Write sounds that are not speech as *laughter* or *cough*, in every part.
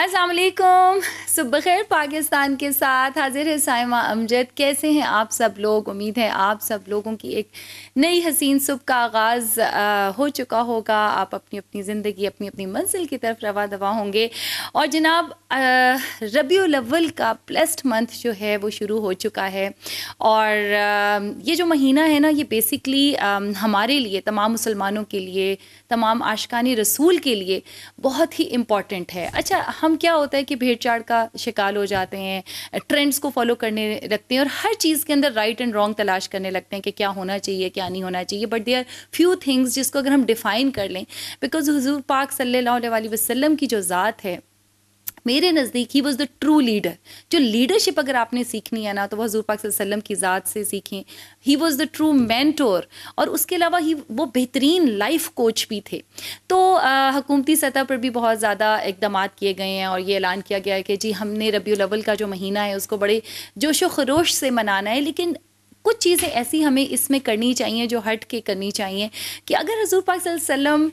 असलकुम सुबह खैर पाकिस्तान के साथ हाजिर है साइमा अमजद कैसे हैं आप सब लोग उम्मीद है आप सब लोगों की एक नई हसीन सुबह का आगाज़ हो चुका होगा आप अपनी अपनी ज़िंदगी अपनी अपनी मंजिल की तरफ रवा दवा होंगे और जनाब रबी अव्वल का प्लस्ट मंथ जो है वो शुरू हो चुका है और आ, ये जो महीना है ना ये बेसिकली आ, हमारे लिए तमाम मुसलमानों के लिए तमाम आशकानी रसूल के लिए बहुत ही इम्पॉर्टेंट है अच्छा हम क्या होता है कि भीड़ चाड़ का शिकार हो जाते हैं ट्रेंड्स को फॉलो करने रखते हैं और हर चीज़ के अंदर राइट एंड रॉन्ग तलाश करने लगते हैं कि क्या होना चाहिए क्या नहीं होना चाहिए but they are few things जिसको अगर हम डिफ़ाइन कर लें बिकॉज हजूर पाक सल्ला वसम की जो ज़ात है मेरे नज़दीक he was the true leader जो लीडरशिप अगर आपने सीखनी है ना तो वह हजूर पाक वसल्लम की ज़ात से सीखें he was the true mentor और उसके अलावा ही वो बेहतरीन लाइफ कोच भी थे तो हकूमती सतह पर भी बहुत ज़्यादा इकदाम किए गए हैं और ये ऐलान किया गया है कि जी हमने रबी अवल का जो महीना है उसको बड़े जोश व खरोश से मनाना है लेकिन कुछ चीज़ें ऐसी हमें इसमें करनी चाहिए जो हट के करनी चाहिए कि अगर हजूर पाक वसल्लम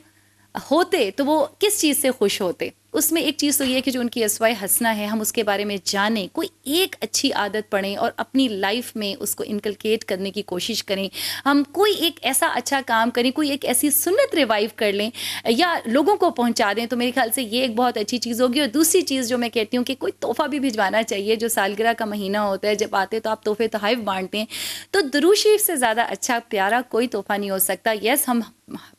होते तो वो किस चीज़ से खुश होते उसमें एक चीज़ तो ये कि जो उनकी वाई हंसना है हम उसके बारे में जानें कोई एक अच्छी आदत पढ़ें और अपनी लाइफ में उसको इनकलकेट करने की कोशिश करें हम कोई एक ऐसा अच्छा काम करें कोई एक ऐसी सुन्नत रिवाइव कर लें या लोगों को पहुंचा दें तो मेरे ख्याल से ये एक बहुत अच्छी चीज़ होगी और दूसरी चीज़ जो मैं कहती हूँ कि कोई तोहफा भी भिजवाना चाहिए जो सालगिरह का महीना होता है जब आते तो आप तोहफे तहफ़ तो बाँटते बांटते हैं तो दरू शरीफ से ज़्यादा अच्छा प्यारा कोई तोहफा नहीं हो सकता यस हम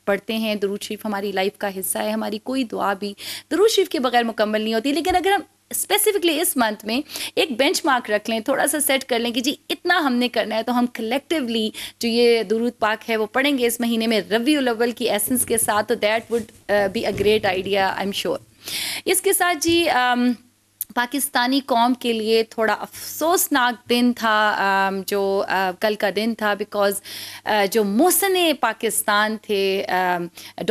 पढ़ते हैं दरूद हमारी लाइफ का हिस्सा है हमारी कोई दुआ भी दरूद शिव के बगैर मुकम्मल नहीं होती लेकिन अगर हम स्पेसिफिकली इस मंथ में एक बेंच मार्क रख लें थोड़ा सा सेट कर लें कि जी इतना हमने करना है तो हम कलेक्टिवली जो ये दुरूद पाक है वो पढ़ेंगे इस महीने में रवि उलवल की एसेंस के साथ तो that would be a great idea I am sure इसके साथ जी um, पाकिस्तानी कौम के लिए थोड़ा अफसोसनाक दिन था um, जो uh, कल का दिन था बिकॉज uh, जो मोहसन पाकिस्तान थे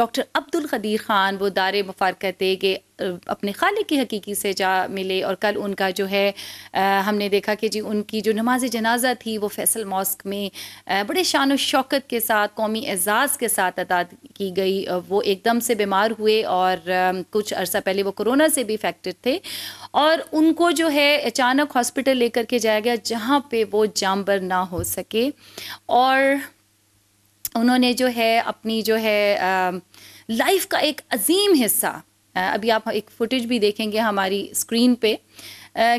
डॉक्टर um, अब्दुल खदीर ख़ान वो दार मफारकत के अपने खाले की हकीकी से जा मिले और कल उनका जो है हमने देखा कि जी उनकी जो नमाज जनाजा थी वो फैसल मॉस्क में बड़े शान शौकत के साथ कौमी एजाज़ के साथ अदा की गई वो एकदम से बीमार हुए और कुछ अर्सा पहले वो कोरोना से भी इफेक्टेड थे और उनको जो है अचानक हॉस्पिटल लेकर के जाया गया जहाँ पर वो जामबर ना हो सके और उन्होंने जो है अपनी जो है लाइफ का एक अजीम हिस्सा अभी आप एक फुटेज भी देखेंगे हमारी स्क्रीन पे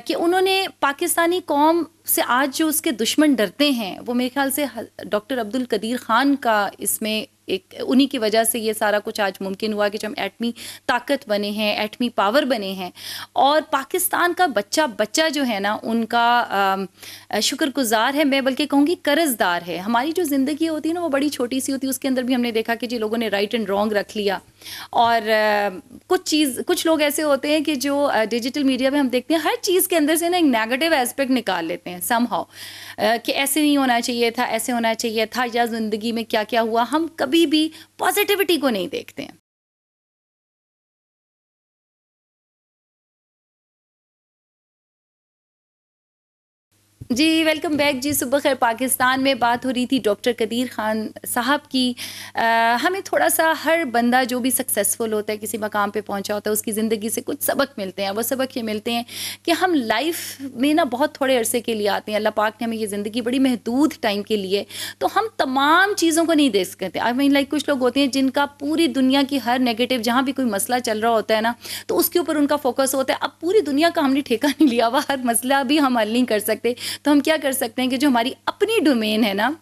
कि उन्होंने पाकिस्तानी कौम से आज जो उसके दुश्मन डरते हैं वो मेरे ख्याल से डॉक्टर अब्दुल कदीर ख़ान का इसमें एक उन्हीं की वजह से ये सारा कुछ आज मुमकिन हुआ कि जब एटमी ताकत बने हैं एटमी पावर बने हैं और पाकिस्तान का बच्चा बच्चा जो है ना उनका शुक्रगुजार है मैं बल्कि कहूँगी कर्जदार है हमारी जो ज़िंदगी होती है ना वो बड़ी छोटी सी होती है उसके अंदर भी हमने देखा कि जी लोगों ने राइट एंड रॉन्ग रख लिया और कुछ चीज़ कुछ लोग ऐसे होते हैं कि जो डिजिटल मीडिया में हम देखते हैं हर चीज़ के अंदर से ना एक नेगेटिव एस्पेक्ट निकाल लेते हैं सम हाउ कि ऐसे नहीं होना चाहिए था ऐसे होना चाहिए था या ज़िंदगी में क्या क्या हुआ हम कभी भी पॉजिटिविटी को नहीं देखते हैं जी वेलकम बैक जी सुबह खैर पाकिस्तान में बात हो रही थी डॉक्टर कदीर खान साहब की आ, हमें थोड़ा सा हर बंदा जो भी सक्सेसफुल होता है किसी मकाम पे पहुंचा होता है उसकी ज़िंदगी से कुछ सबक मिलते हैं वो सबक ये मिलते हैं कि हम लाइफ में ना बहुत थोड़े अरसे के लिए आते हैं अल्लाह पाक ने हमें ये ज़िंदगी बड़ी महदूद टाइम के लिए तो हम तमाम चीज़ों को नहीं देख सकते आई मीन लाइक कुछ लोग होते हैं जिनका पूरी दुनिया की हर नेगेटिव जहाँ भी कोई मसला चल रहा होता है ना तो उसके ऊपर उनका फोकस होता है अब पूरी दुनिया का हमने ठेका नहीं लिया हुआ हर मसला भी हम हल नहीं कर सकते तो हम क्या कर सकते हैं कि जो हमारी अपनी डोमेन है ना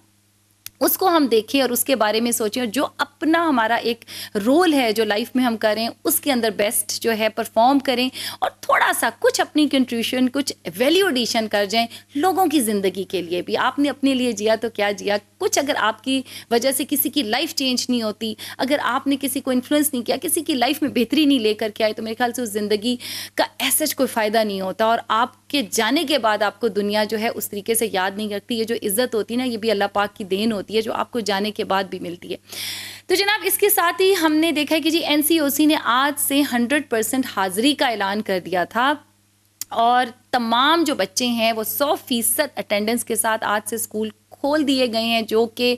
उसको हम देखें और उसके बारे में सोचें और जो अपना हमारा एक रोल है जो लाइफ में हम करें उसके अंदर बेस्ट जो है परफॉर्म करें और थोड़ा सा कुछ अपनी कंट्रीब्यूशन कुछ वैल्यू एडिशन कर जाएं लोगों की ज़िंदगी के लिए भी आपने अपने लिए जिया तो क्या जिया कुछ अगर आपकी वजह से किसी की लाइफ चेंज नहीं होती अगर आपने किसी को इन्फ्लुएंस नहीं किया किसी की लाइफ में बेहतरी नहीं लेकर के आए तो मेरे ख्याल से उस ज़िंदगी का ऐसा कोई फ़ायदा नहीं होता और आपके जाने के बाद आपको दुनिया जो है उस तरीके से याद नहीं रखती ये जो इज़्ज़त होती है ना ये भी अल्लाह पाक की देन होती है जो आपको जाने के बाद भी मिलती है तो जनाब इसके साथ ही हमने देखा है कि जी एन ने आज से हंड्रेड परसेंट हाजिरी का ऐलान कर दिया था और तमाम जो बच्चे हैं वो सौ फीसद अटेंडेंस के साथ आज से स्कूल खोल दिए गए हैं जो कि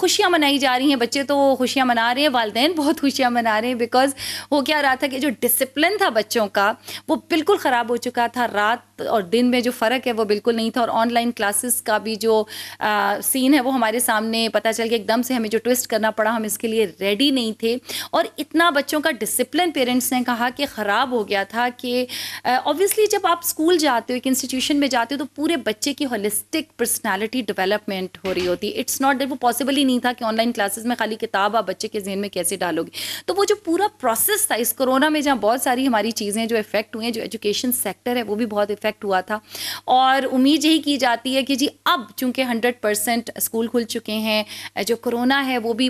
खुशियाँ मनाई जा रही हैं बच्चे तो खुशियाँ मना रहे हैं वालदे बहुत खुशियाँ मना रहे हैं बिकॉज हो क्या रहा था कि जो डिसिप्लिन था बच्चों का वो बिल्कुल ख़राब हो चुका था रात और दिन में जो फ़र्क है वो बिल्कुल नहीं था और ऑनलाइन क्लासेस का भी जो आ, सीन है वो हमारे सामने पता चल गया एकदम से हमें जो ट्विस्ट करना पड़ा हम इसके लिए रेडी नहीं थे और इतना बच्चों का डिसिप्लिन पेरेंट्स ने कहा कि ख़राब हो गया था कि ऑब्वियसली जब आप स्कूल जाते हो एक इंस्टीट्यूशन में जाते हो तो पूरे बच्चे की होलिस्टिक पर्सनैलिटी डेवलपमेंट हो रही होती है इट्स नॉट डेट वो पॉसिबल ही नहीं था कि ऑनलाइन क्लासेस में खाली किताब आप बच्चे के जहन में कैसे डालोगे तो वो जो पूरा प्रोसेस था इस कोरोना में जहाँ बहुत सारी हमारी चीज़ें जो इफेक्ट हुई हैं जो एजुकेशन सेक्टर है वो भी बहुत इफेक्ट इफेक्ट हुआ था और उम्मीद यही की जाती है कि जी अब चूंकि हंड्रेड परसेंट स्कूल खुल चुके हैं जो कोरोना है वो भी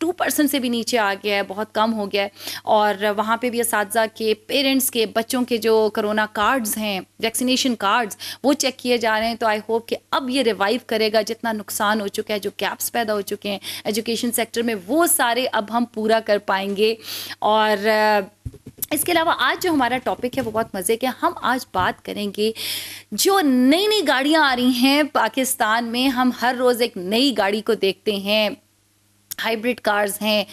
टू परसेंट से भी नीचे आ गया है बहुत कम हो गया है और वहाँ पर भी इस के पेरेंट्स के बच्चों के जो कोरोना कार्ड्स हैं वैक्सीनेशन कार्ड्स वो चेक किए जा रहे हैं तो आई होप कि अब ये रिवाइव करेगा जितना नुकसान हो चुका है जो गैप्स पैदा हो चुके हैं एजुकेशन सेक्टर में वो सारे अब हम पूरा कर पाएंगे और इसके अलावा आज जो हमारा टॉपिक है वो बहुत मज़े के हम आज बात करेंगे जो नई नई गाड़ियां आ रही हैं पाकिस्तान में हम हर रोज़ एक नई गाड़ी को देखते हैं हाइब्रिड कार्स हैं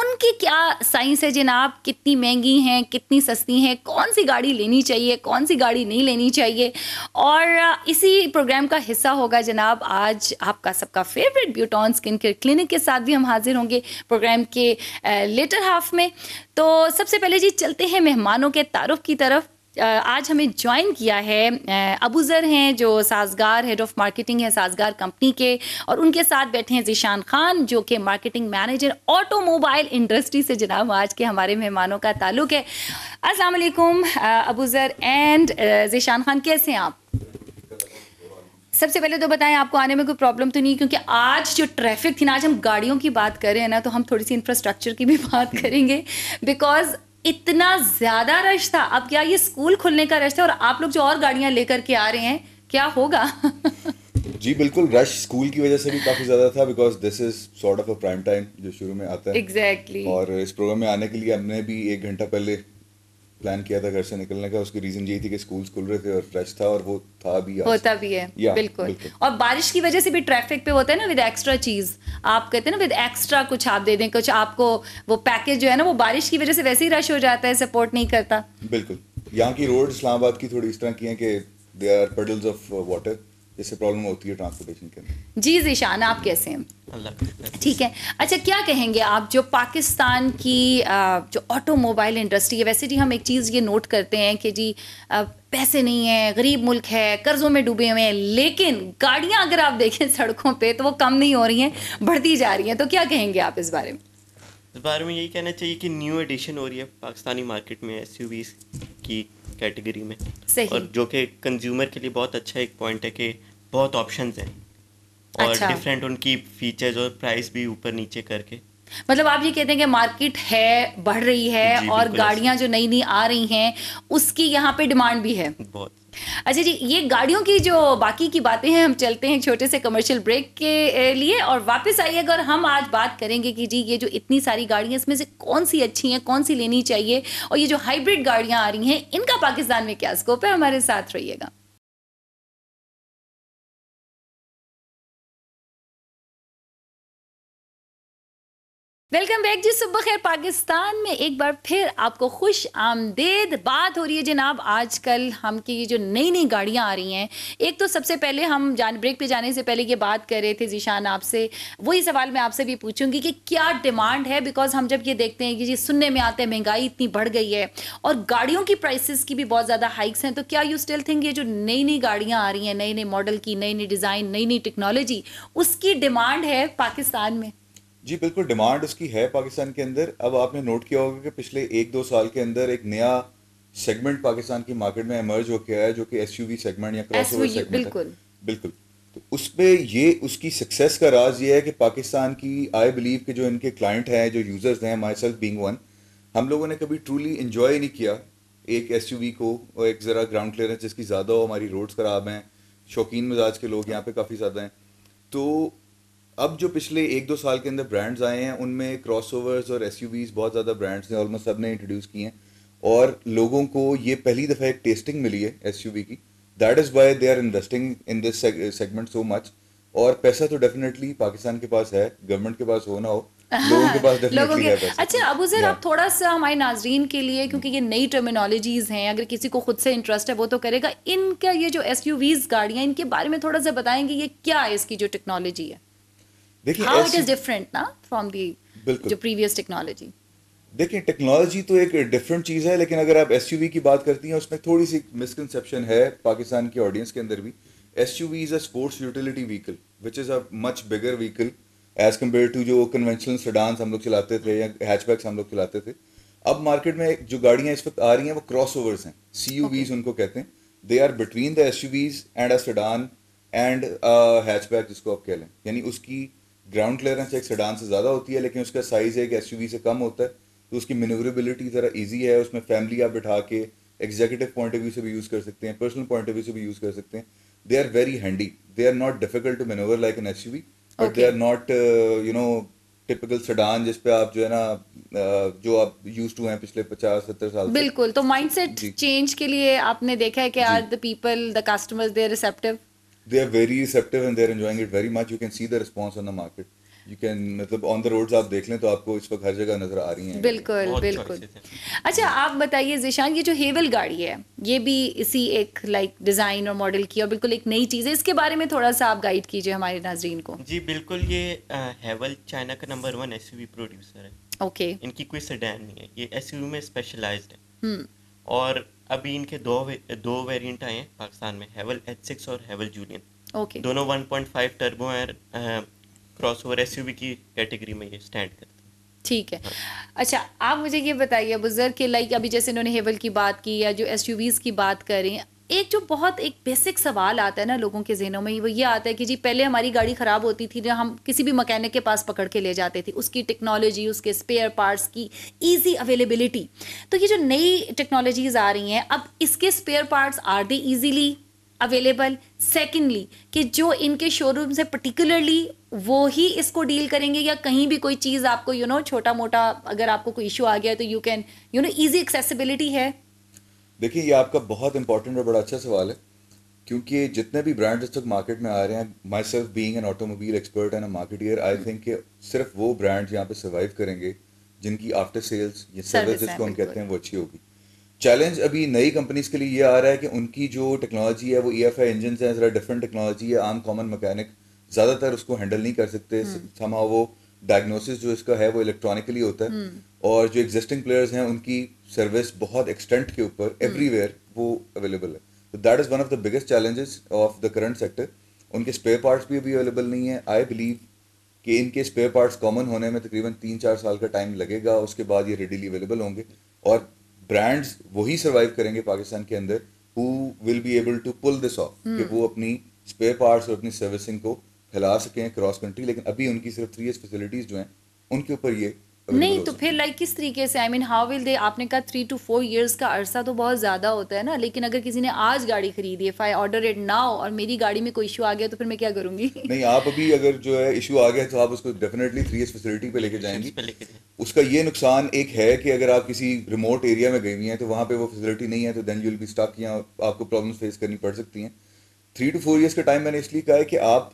उनकी क्या साइंस है जनाब कितनी महंगी हैं कितनी सस्ती हैं कौन सी गाड़ी लेनी चाहिए कौन सी गाड़ी नहीं लेनी चाहिए और इसी प्रोग्राम का हिस्सा होगा जनाब आज आपका सबका फेवरेट ब्यूटॉन स्किन केयर क्लिनिक के साथ भी हम हाजिर होंगे प्रोग्राम के लेटर हाफ में तो सबसे पहले जी चलते हैं मेहमानों के तारफ़ की तरफ आज हमें ज्वाइन किया है अबूज़र हैं जो साजगार हेड ऑफ़ मार्केटिंग है साजगार कंपनी के और उनके साथ बैठे हैं जीशान खान जो कि मार्केटिंग मैनेजर ऑटोमोबाइल इंडस्ट्री से जनाब आज के हमारे मेहमानों का ताल्लुक है अस्सलाम वालेकुम अबूज़र एंड जीशान खान कैसे हैं आप सबसे पहले तो बताएं आपको आने में कोई प्रॉब्लम तो नहीं क्योंकि आज जो ट्रैफिक थी ना आज हम गाड़ियों की बात करें ना तो हम थोड़ी सी इंफ्रास्ट्रक्चर की भी बात *laughs* करेंगे बिकॉज इतना ज्यादा रश था अब क्या ये स्कूल खुलने का रश था और आप लोग जो और गाड़ियां लेकर के आ रहे हैं क्या होगा *laughs* जी बिल्कुल रश स्कूल की वजह से भी काफी ज्यादा था because this is sort of a prime time जो शुरू में आता है एग्जैक्टली exactly. और इस प्रोग्राम में आने के लिए हमने भी एक घंटा पहले प्लान किया था घर से निकलने का उसकी रीजन यही थी कि स्कूल खुल रहे थे और रश था और वो था भी होता भी है या, बिल्कुल।, बिल्कुल और बारिश की वजह से भी ट्रैफिक पे होता है ना विद एक्स्ट्रा चीज आप कहते हैं ना विद एक्स्ट्रा कुछ आप दे दें कुछ आपको वो पैकेज जो है ना वो बारिश की वजह से वैसे ही रश हो जाता है सपोर्ट नहीं करता बिल्कुल यहाँ की रोड इस्लामाबाद की थोड़ी इस तरह की है कि they are puddles of water जैसे प्रॉब्लम होती है ट्रांसपोर्टेशन के अंदर जी जीशान आप कैसे हैं ठीक है अच्छा क्या कहेंगे आप जो पाकिस्तान की जो ऑटोमोबाइल इंडस्ट्री है वैसे जी हम एक चीज़ ये नोट करते हैं कि जी पैसे नहीं है गरीब मुल्क है कर्ज़ों में डूबे हुए हैं लेकिन गाड़ियाँ अगर आप देखें सड़कों पर तो वो कम नहीं हो रही हैं बढ़ती जा रही हैं तो क्या कहेंगे आप इस बारे में इस बारे में यही कहना चाहिए कि न्यू एडिशन हो रही है पाकिस्तानी मार्केट में एस की कैटेगरी में सही। और जो कि कंज्यूमर के लिए बहुत अच्छा एक पॉइंट है कि बहुत ऑप्शन है और अच्छा। उनकी फीचर्स और प्राइस भी ऊपर नीचे करके मतलब आप ये कहते हैं कि मार्केट है बढ़ रही है और गाड़ियां जो नई नई आ रही हैं उसकी यहाँ पे डिमांड भी है बहुत अच्छा जी ये गाड़ियों की जो बाकी की बातें हैं हम चलते हैं छोटे से कमर्शियल ब्रेक के लिए और वापस आइएगा और हम आज बात करेंगे कि जी ये जो इतनी सारी गाड़ियां इसमें से कौन सी अच्छी हैं कौन सी लेनी चाहिए और ये जो हाइब्रिड गाड़ियां आ रही हैं इनका पाकिस्तान में क्या स्कोप है हमारे साथ रहिएगा वेलकम बैक जी सुबह खैर पाकिस्तान में एक बार फिर आपको खुश आमदेद बात हो रही है जनाब आजकल हम की ये जो नई नई गाड़ियाँ आ रही हैं एक तो सबसे पहले हम जान ब्रेक पे जाने से पहले ये बात कर रहे थे जीशान आपसे वही सवाल मैं आपसे भी पूछूंगी कि क्या डिमांड है बिकॉज हम जब ये देखते हैं कि जी सुनने में आते हैं महंगाई इतनी बढ़ गई है और गाड़ियों की प्राइसिस की भी बहुत ज़्यादा हाइक्स हैं तो क्या यू स्टिल थिंक ये जो नई नई गाड़ियाँ आ रही हैं नए नए मॉडल की नई नई डिज़ाइन नई नई टेक्नोलॉजी उसकी डिमांड है पाकिस्तान में जी बिल्कुल डिमांड उसकी है पाकिस्तान के अंदर अब आपने नोट किया होगा कि पिछले एक दो साल के अंदर एक नया सेगमेंट पाकिस्तान की मार्केट में एमर्ज हो गया है जो कि एस सेगमेंट या ओवर सेगमेंट बिल्कुल है। बिल्कुल तो उस पर ये उसकी सक्सेस का राज ये है कि पाकिस्तान की आई बिलीव के जो इनके क्लाइंट हैं जो यूज़र्स हैं माई सेल्फ बींग वन हम लोगों ने कभी ट्रूली इन्जॉय नहीं किया एक एस को और एक ज़रा ग्राउंड क्लियरेंस जिसकी ज़्यादा हो हमारी रोड्स खराब हैं शौकीन मिजाज के लोग यहाँ पे काफ़ी ज़्यादा हैं तो अब जो पिछले एक दो साल के अंदर ब्रांड्स आए हैं उनमें क्रॉसओवर्स और एस बहुत ज़्यादा ब्रांड्स ने ऑलमोस्ट सब ने इंट्रोड्यूस किए हैं और लोगों को ये पहली दफ़ा एक टेस्टिंग मिली है एस की that is why they are investing in this segment so much और पैसा तो डेफिनेटली पाकिस्तान के पास है गवर्नमेंट के पास हो ना हो लोगों के पास *laughs* अच्छा अबू जर आप थोड़ा सा हमारे नाजरीन के लिए क्योंकि ये नई टर्मिनोलॉजीज हैं अगर किसी को खुद से इंटरेस्ट है वो तो करेगा इनका ये जो एस यू वीज गाड़ियाँ इनके बारे में थोड़ा सा बताएंगे ये क्या है इसकी जो टेक्नोलॉजी है हाउ इट इज डिफरेंट ना फ्रॉम दी जो प्रीवियस टेक्नोलॉजी देखिए टेक्नोलॉजी तो एक डिफरेंट चीज़ है लेकिन अगर आप एस की बात करती हैं उसमें थोड़ी सी मिसकनसेप्शन है पाकिस्तान के ऑडियंस के अंदर भी S U V is a sports utility vehicle which is a much bigger vehicle as compare to जो कन्वेंशनल सडांस हम लोग चलाते थे या हैचबैक्स हम लोग चलाते थे अब मार्केट में जो गाड़ियाँ इस वक्त आ रही हैं वो क्रॉस ओवर्स हैं सी यू वीज उनको कहते हैं they are between the S U Vs and a sedan and hatchback जिसको आप कह लें यानी उसकी ग्राउंड क्लियरेंस एक सेडान से ज़्यादा होती है लेकिन उसका साइज़ एक एस से कम होता है तो उसकी मिनोवरेबिलिटी ज़रा ईजी है उसमें फैमिली आप बैठा के एग्जीक्यूटिव पॉइंट ऑफ व्यू से भी यूज़ कर सकते हैं पर्सनल पॉइंट ऑफ व्यू से भी यूज़ कर सकते हैं they are very handy they are not difficult to manoeuvre like an S but they are not you know typical sedan जिसपे आप जो है ना uh, जो आप यूज टू हैं पिछले पचास सत्तर साल बिल्कुल तो माइंड सेट चेंज के लिए आपने देखा है कि are the people the customers they receptive they are very receptive and they're enjoying it very much. You can see the response on the market. You can मतलब ऑन द रोड्स आप देख लें तो आपको इस वक्त हर जगह नजर आ रही हैं बिल्कुल बिल्कुल अच्छा आप बताइए जिशान ये जो हेवल गाड़ी है ये भी इसी एक लाइक डिज़ाइन और मॉडल की और बिल्कुल एक नई चीज़ है इसके बारे में थोड़ा सा आप गाइड कीजिए हमारे नाजरीन को जी बिल्कुल ये हेवल चाइना का नंबर वन एस प्रोड्यूसर है ओके इनकी कोई सडैन नहीं है ये एस में स्पेशलाइज्ड है हम्म। और अभी इनके दो दो वेरिएंट आए हैं पाकिस्तान में हैवल एच सिक्स और हैवल जूलियन ओके okay. दोनों 1.5 turbo air cross over S की कैटेगरी में ये स्टैंड करते हैं ठीक है हाँ। अच्छा आप मुझे ये बताइए बुजुर्ग के लाइक अभी जैसे इन्होंने हेवल की बात की या जो एस की बात करें एक जो बहुत एक बेसिक सवाल आता है ना लोगों के जहनों में वो ये आता है कि जी पहले हमारी गाड़ी ख़राब होती थी जो हम किसी भी मकैनिक के पास पकड़ के ले जाते थे उसकी टेक्नोलॉजी उसके स्पेयर पार्ट्स की ईजी अवेलेबिलिटी तो ये जो नई टेक्नोलॉजीज़ आ रही हैं अब इसके spare parts are they easily available secondly कि जो इनके शोरूम से पर्टिकुलरली वो ही इसको डील करेंगे या कहीं भी कोई चीज़ आपको यू you नो know, छोटा मोटा अगर आपको कोई इशू आ गया तो you can you know easy accessibility है देखिए ये आपका बहुत इंपॉर्टेंट और बड़ा अच्छा सवाल है क्योंकि जितने भी ब्रांड्स तक मार्केट में आ रहे हैं myself being an automobile expert and marketeer I think सिर्फ वो ब्रांड यहाँ पे सर्वाइव करेंगे जिनकी आफ्टर सेल्स या सर्विस जिसको हम कहते हैं वो अच्छी होगी चैलेंज अभी नई कंपनीज के लिए ये आ रहा है कि उनकी जो टेक्नोलॉजी है वो ई एफ आई इंजन है ज़रा डिफरेंट टेक्नोलॉजी है आम कॉमन मकैनिक ज़्यादातर उसको हैंडल नहीं कर सकते समा hmm. वो डायग्नोसिस जो इसका है वो इलेक्ट्रॉनिकली होता है हम्म। और जो एग्जिस्टिंग प्लेयर्स हैं उनकी सर्विस बहुत एक्सटेंट के ऊपर एवरीवेयर हम्म। वो अवेलेबल है तो that is one of the biggest challenges of the current sector उनके स्पेयर पार्ट्स भी अभी अवेलेबल नहीं है आई बिलीव कि इनके स्पेयर पार्ट्स कॉमन होने में तकरीबन तीन चार साल का टाइम लगेगा उसके बाद ये रेडीली अवेलेबल होंगे और ब्रांड्स वही सर्वाइव करेंगे पाकिस्तान के अंदर who will be able to pull this off कि हम्म। वो अपनी स्पेयर पार्ट्स और अपनी सर्विसिंग को फैला सकें क्रॉस कंट्री लेकिन अभी उनकी सिर्फ थ्री एस फैसिलिटीज जो हैं उनके ऊपर ये नहीं तो फिर लाइक किस तरीके से I mean how will they आपने कहा थ्री टू फोर इयर्स का अरसा तो बहुत ज़्यादा होता है ना लेकिन अगर किसी ने आज गाड़ी खरीदी if I order it now और मेरी गाड़ी में कोई इशू आ गया तो फिर मैं क्या करूंगी नहीं आप अभी अगर जो है इशू आ गया तो आप उसको डेफिनेटली थ्री एस फैसिलिटी पे लेके जाएंगी उसका ये नुकसान एक है कि अगर आप किसी रिमोट एरिया में गई हुई हैं तो वहाँ पे वो फैसिलिटी नहीं है तो देन यूल बी स्टॉक यहाँ आपको प्रॉब्लम फेस करनी पड़ सकती हैं थ्री टू फोर ईयर्स का टाइम मैंने इसलिए कहा है कि आप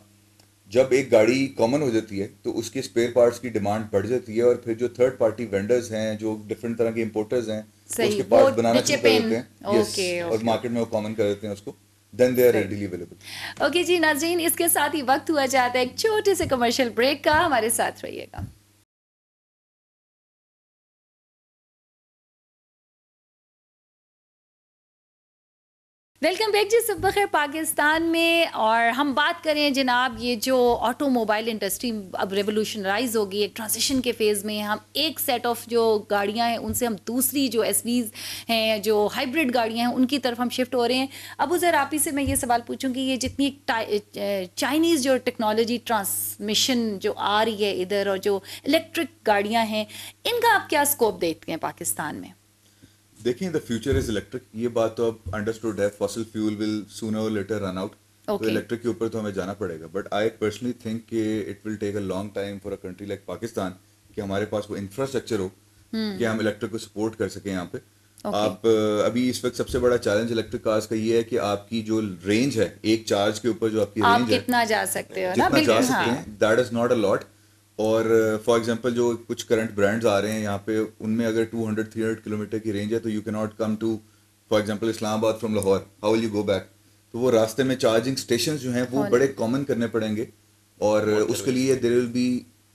जब एक गाड़ी कॉमन हो जाती है तो उसके स्पेयर पार्ट्स की डिमांड बढ़ जाती है और फिर जो थर्ड पार्टी वेंडर्स हैं जो डिफरेंट तरह के इम्पोर्टर्स हैं उसके पार्ट बनाना शुरू कर देते हैं और मार्केट में वो कॉमन कर देते हैं उसको देन दे जी इसके साथ ही वक्त हुआ जाता है एक छोटे से कमर्शियल ब्रेक का हमारे साथ रहिएगा वेलकम बैक जी सब बखैर पाकिस्तान में और हम बात करें जनाब ये जो ऑटोमोबाइल इंडस्ट्री अब रेवोल्यूशनराइज होगी एक ट्रांजिशन के फेज़ में हम एक सेट ऑफ जो गाड़ियां हैं उनसे हम दूसरी जो एस हैं जो हाइब्रिड गाड़ियां हैं उनकी तरफ हम शिफ्ट हो रहे हैं अब उज़र आप ही से मैं ये सवाल पूछूंगी ये जितनी चाइनीज़ जो टेक्नोलॉजी ट्रांसमिशन जो आ रही है इधर और जो इलेक्ट्रिक गाड़ियाँ हैं इनका आप क्या स्कोप देखते हैं पाकिस्तान में देखें द फ्यूचर इज इलेक्ट्रिक ये बात तो अब अंडरस्टूड है fossil fuel will sooner or later run out तो इलेक्ट्रिक के ऊपर तो हमें जाना पड़ेगा बट आई पर्सनली थिंक कि it will take a long time for a country like Pakistan कि हमारे पास वो इंफ्रास्ट्रक्चर हो hmm. कि हम इलेक्ट्रिक को सपोर्ट कर सकें यहाँ पे okay. आप अभी इस वक्त सबसे बड़ा चैलेंज इलेक्ट्रिक कार्स का ये है कि आपकी जो रेंज है एक चार्ज के ऊपर जो आपकी आप रेंज कितना है, जा सकते हो जितना जा सकते हाँ। हैं that is not a lot और फॉर uh, एग्जांपल जो कुछ करंट ब्रांड्स आ रहे हैं यहाँ पे उनमें अगर 200 300 किलोमीटर की रेंज है तो you can not come to for example Islamabad from Lahore how will you go back तो वो रास्ते में चार्जिंग स्टेशन जो हैं वो बड़े कॉमन करने पड़ेंगे और उसके लिए देर विल बी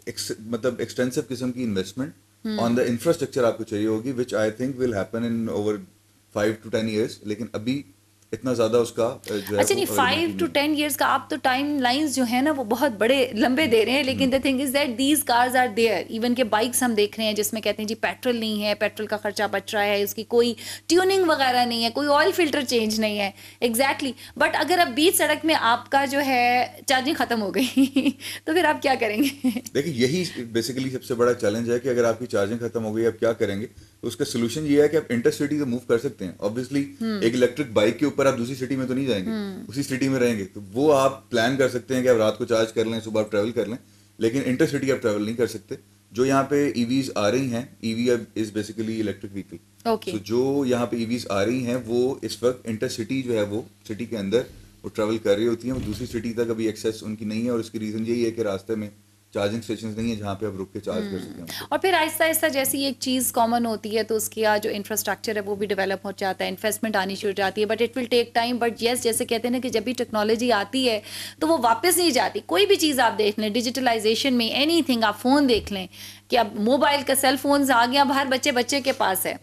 मतलब एक्सटेंसिव किस्म की इन्वेस्टमेंट ऑन द इंफ्रास्ट्रक्चर आपको चाहिए होगी which I think will happen in over five to ten years लेकिन अभी इतना ज्यादा उसका जो अच्छा नहीं फाइव टू टेन ईयर्स का आप तो टाइम लाइन जो है ना वो बहुत बड़े लंबे दे रहे हैं लेकिन the thing is that these cars are there even के बाइक्स हम देख रहे हैं जिसमें कहते हैं जी पेट्रोल नहीं है पेट्रोल का खर्चा बच रहा है उसकी कोई ट्यूनिंग वगैरह नहीं है कोई ऑयल फिल्टर चेंज नहीं है एग्जैक्टली exactly. बट अगर अब बीच सड़क में आपका जो है चार्जिंग खत्म हो गई *laughs* तो फिर आप क्या करेंगे देखिए यही बेसिकली सबसे बड़ा चैलेंज है कि अगर आपकी चार्जिंग खत्म हो गई आप क्या करेंगे तो उसका सोल्यूशन ये है कि आप इंटर सिटी से मूव कर सकते हैं ऑब्वियसली हम्म। एक इलेक्ट्रिक बाइक के ऊपर आप दूसरी सिटी में तो नहीं जाएंगे हम्म। उसी सिटी में रहेंगे तो वो आप प्लान कर सकते हैं कि आप रात को चार्ज कर लें सुबह आप ट्रेवल कर लें लेकिन इंटर सिटी आप ट्रेवल नहीं कर सकते जो यहाँ पे ईवीज e आ रही हैं EV is basically electric vehicle तो जो यहाँ पे ईवीज e आ रही हैं वो इस वक्त इंटर सिटी जो है वो सिटी के अंदर वो ट्रेवल कर रही होती हैं और दूसरी सिटी तक अभी एक्सेस उनकी नहीं है और उसकी रीज़न यही है कि रास्ते में चार्जिंग स्टेशन नहीं है जहाँ पे आप रुक के चार्ज कर हैं हम्म। और फिर आहिस्ता आहिस्ता जैसी एक चीज़ कॉमन होती है तो उसकी जो इंफ्रास्ट्रक्चर है वो भी डेवलप हो जाता है इन्वेस्टमेंट आनी शुरू हो जाती है but it will take time but yes जैसे कहते हैं ना कि जब भी टेक्नोलॉजी आती है तो वो वापस नहीं जाती कोई भी चीज़ आप देख लें डिजिटलाइजेशन में एनी आप फ़ोन देख लें कि अब मोबाइल का सेल फोन आ गया हर बच्चे बच्चे के पास है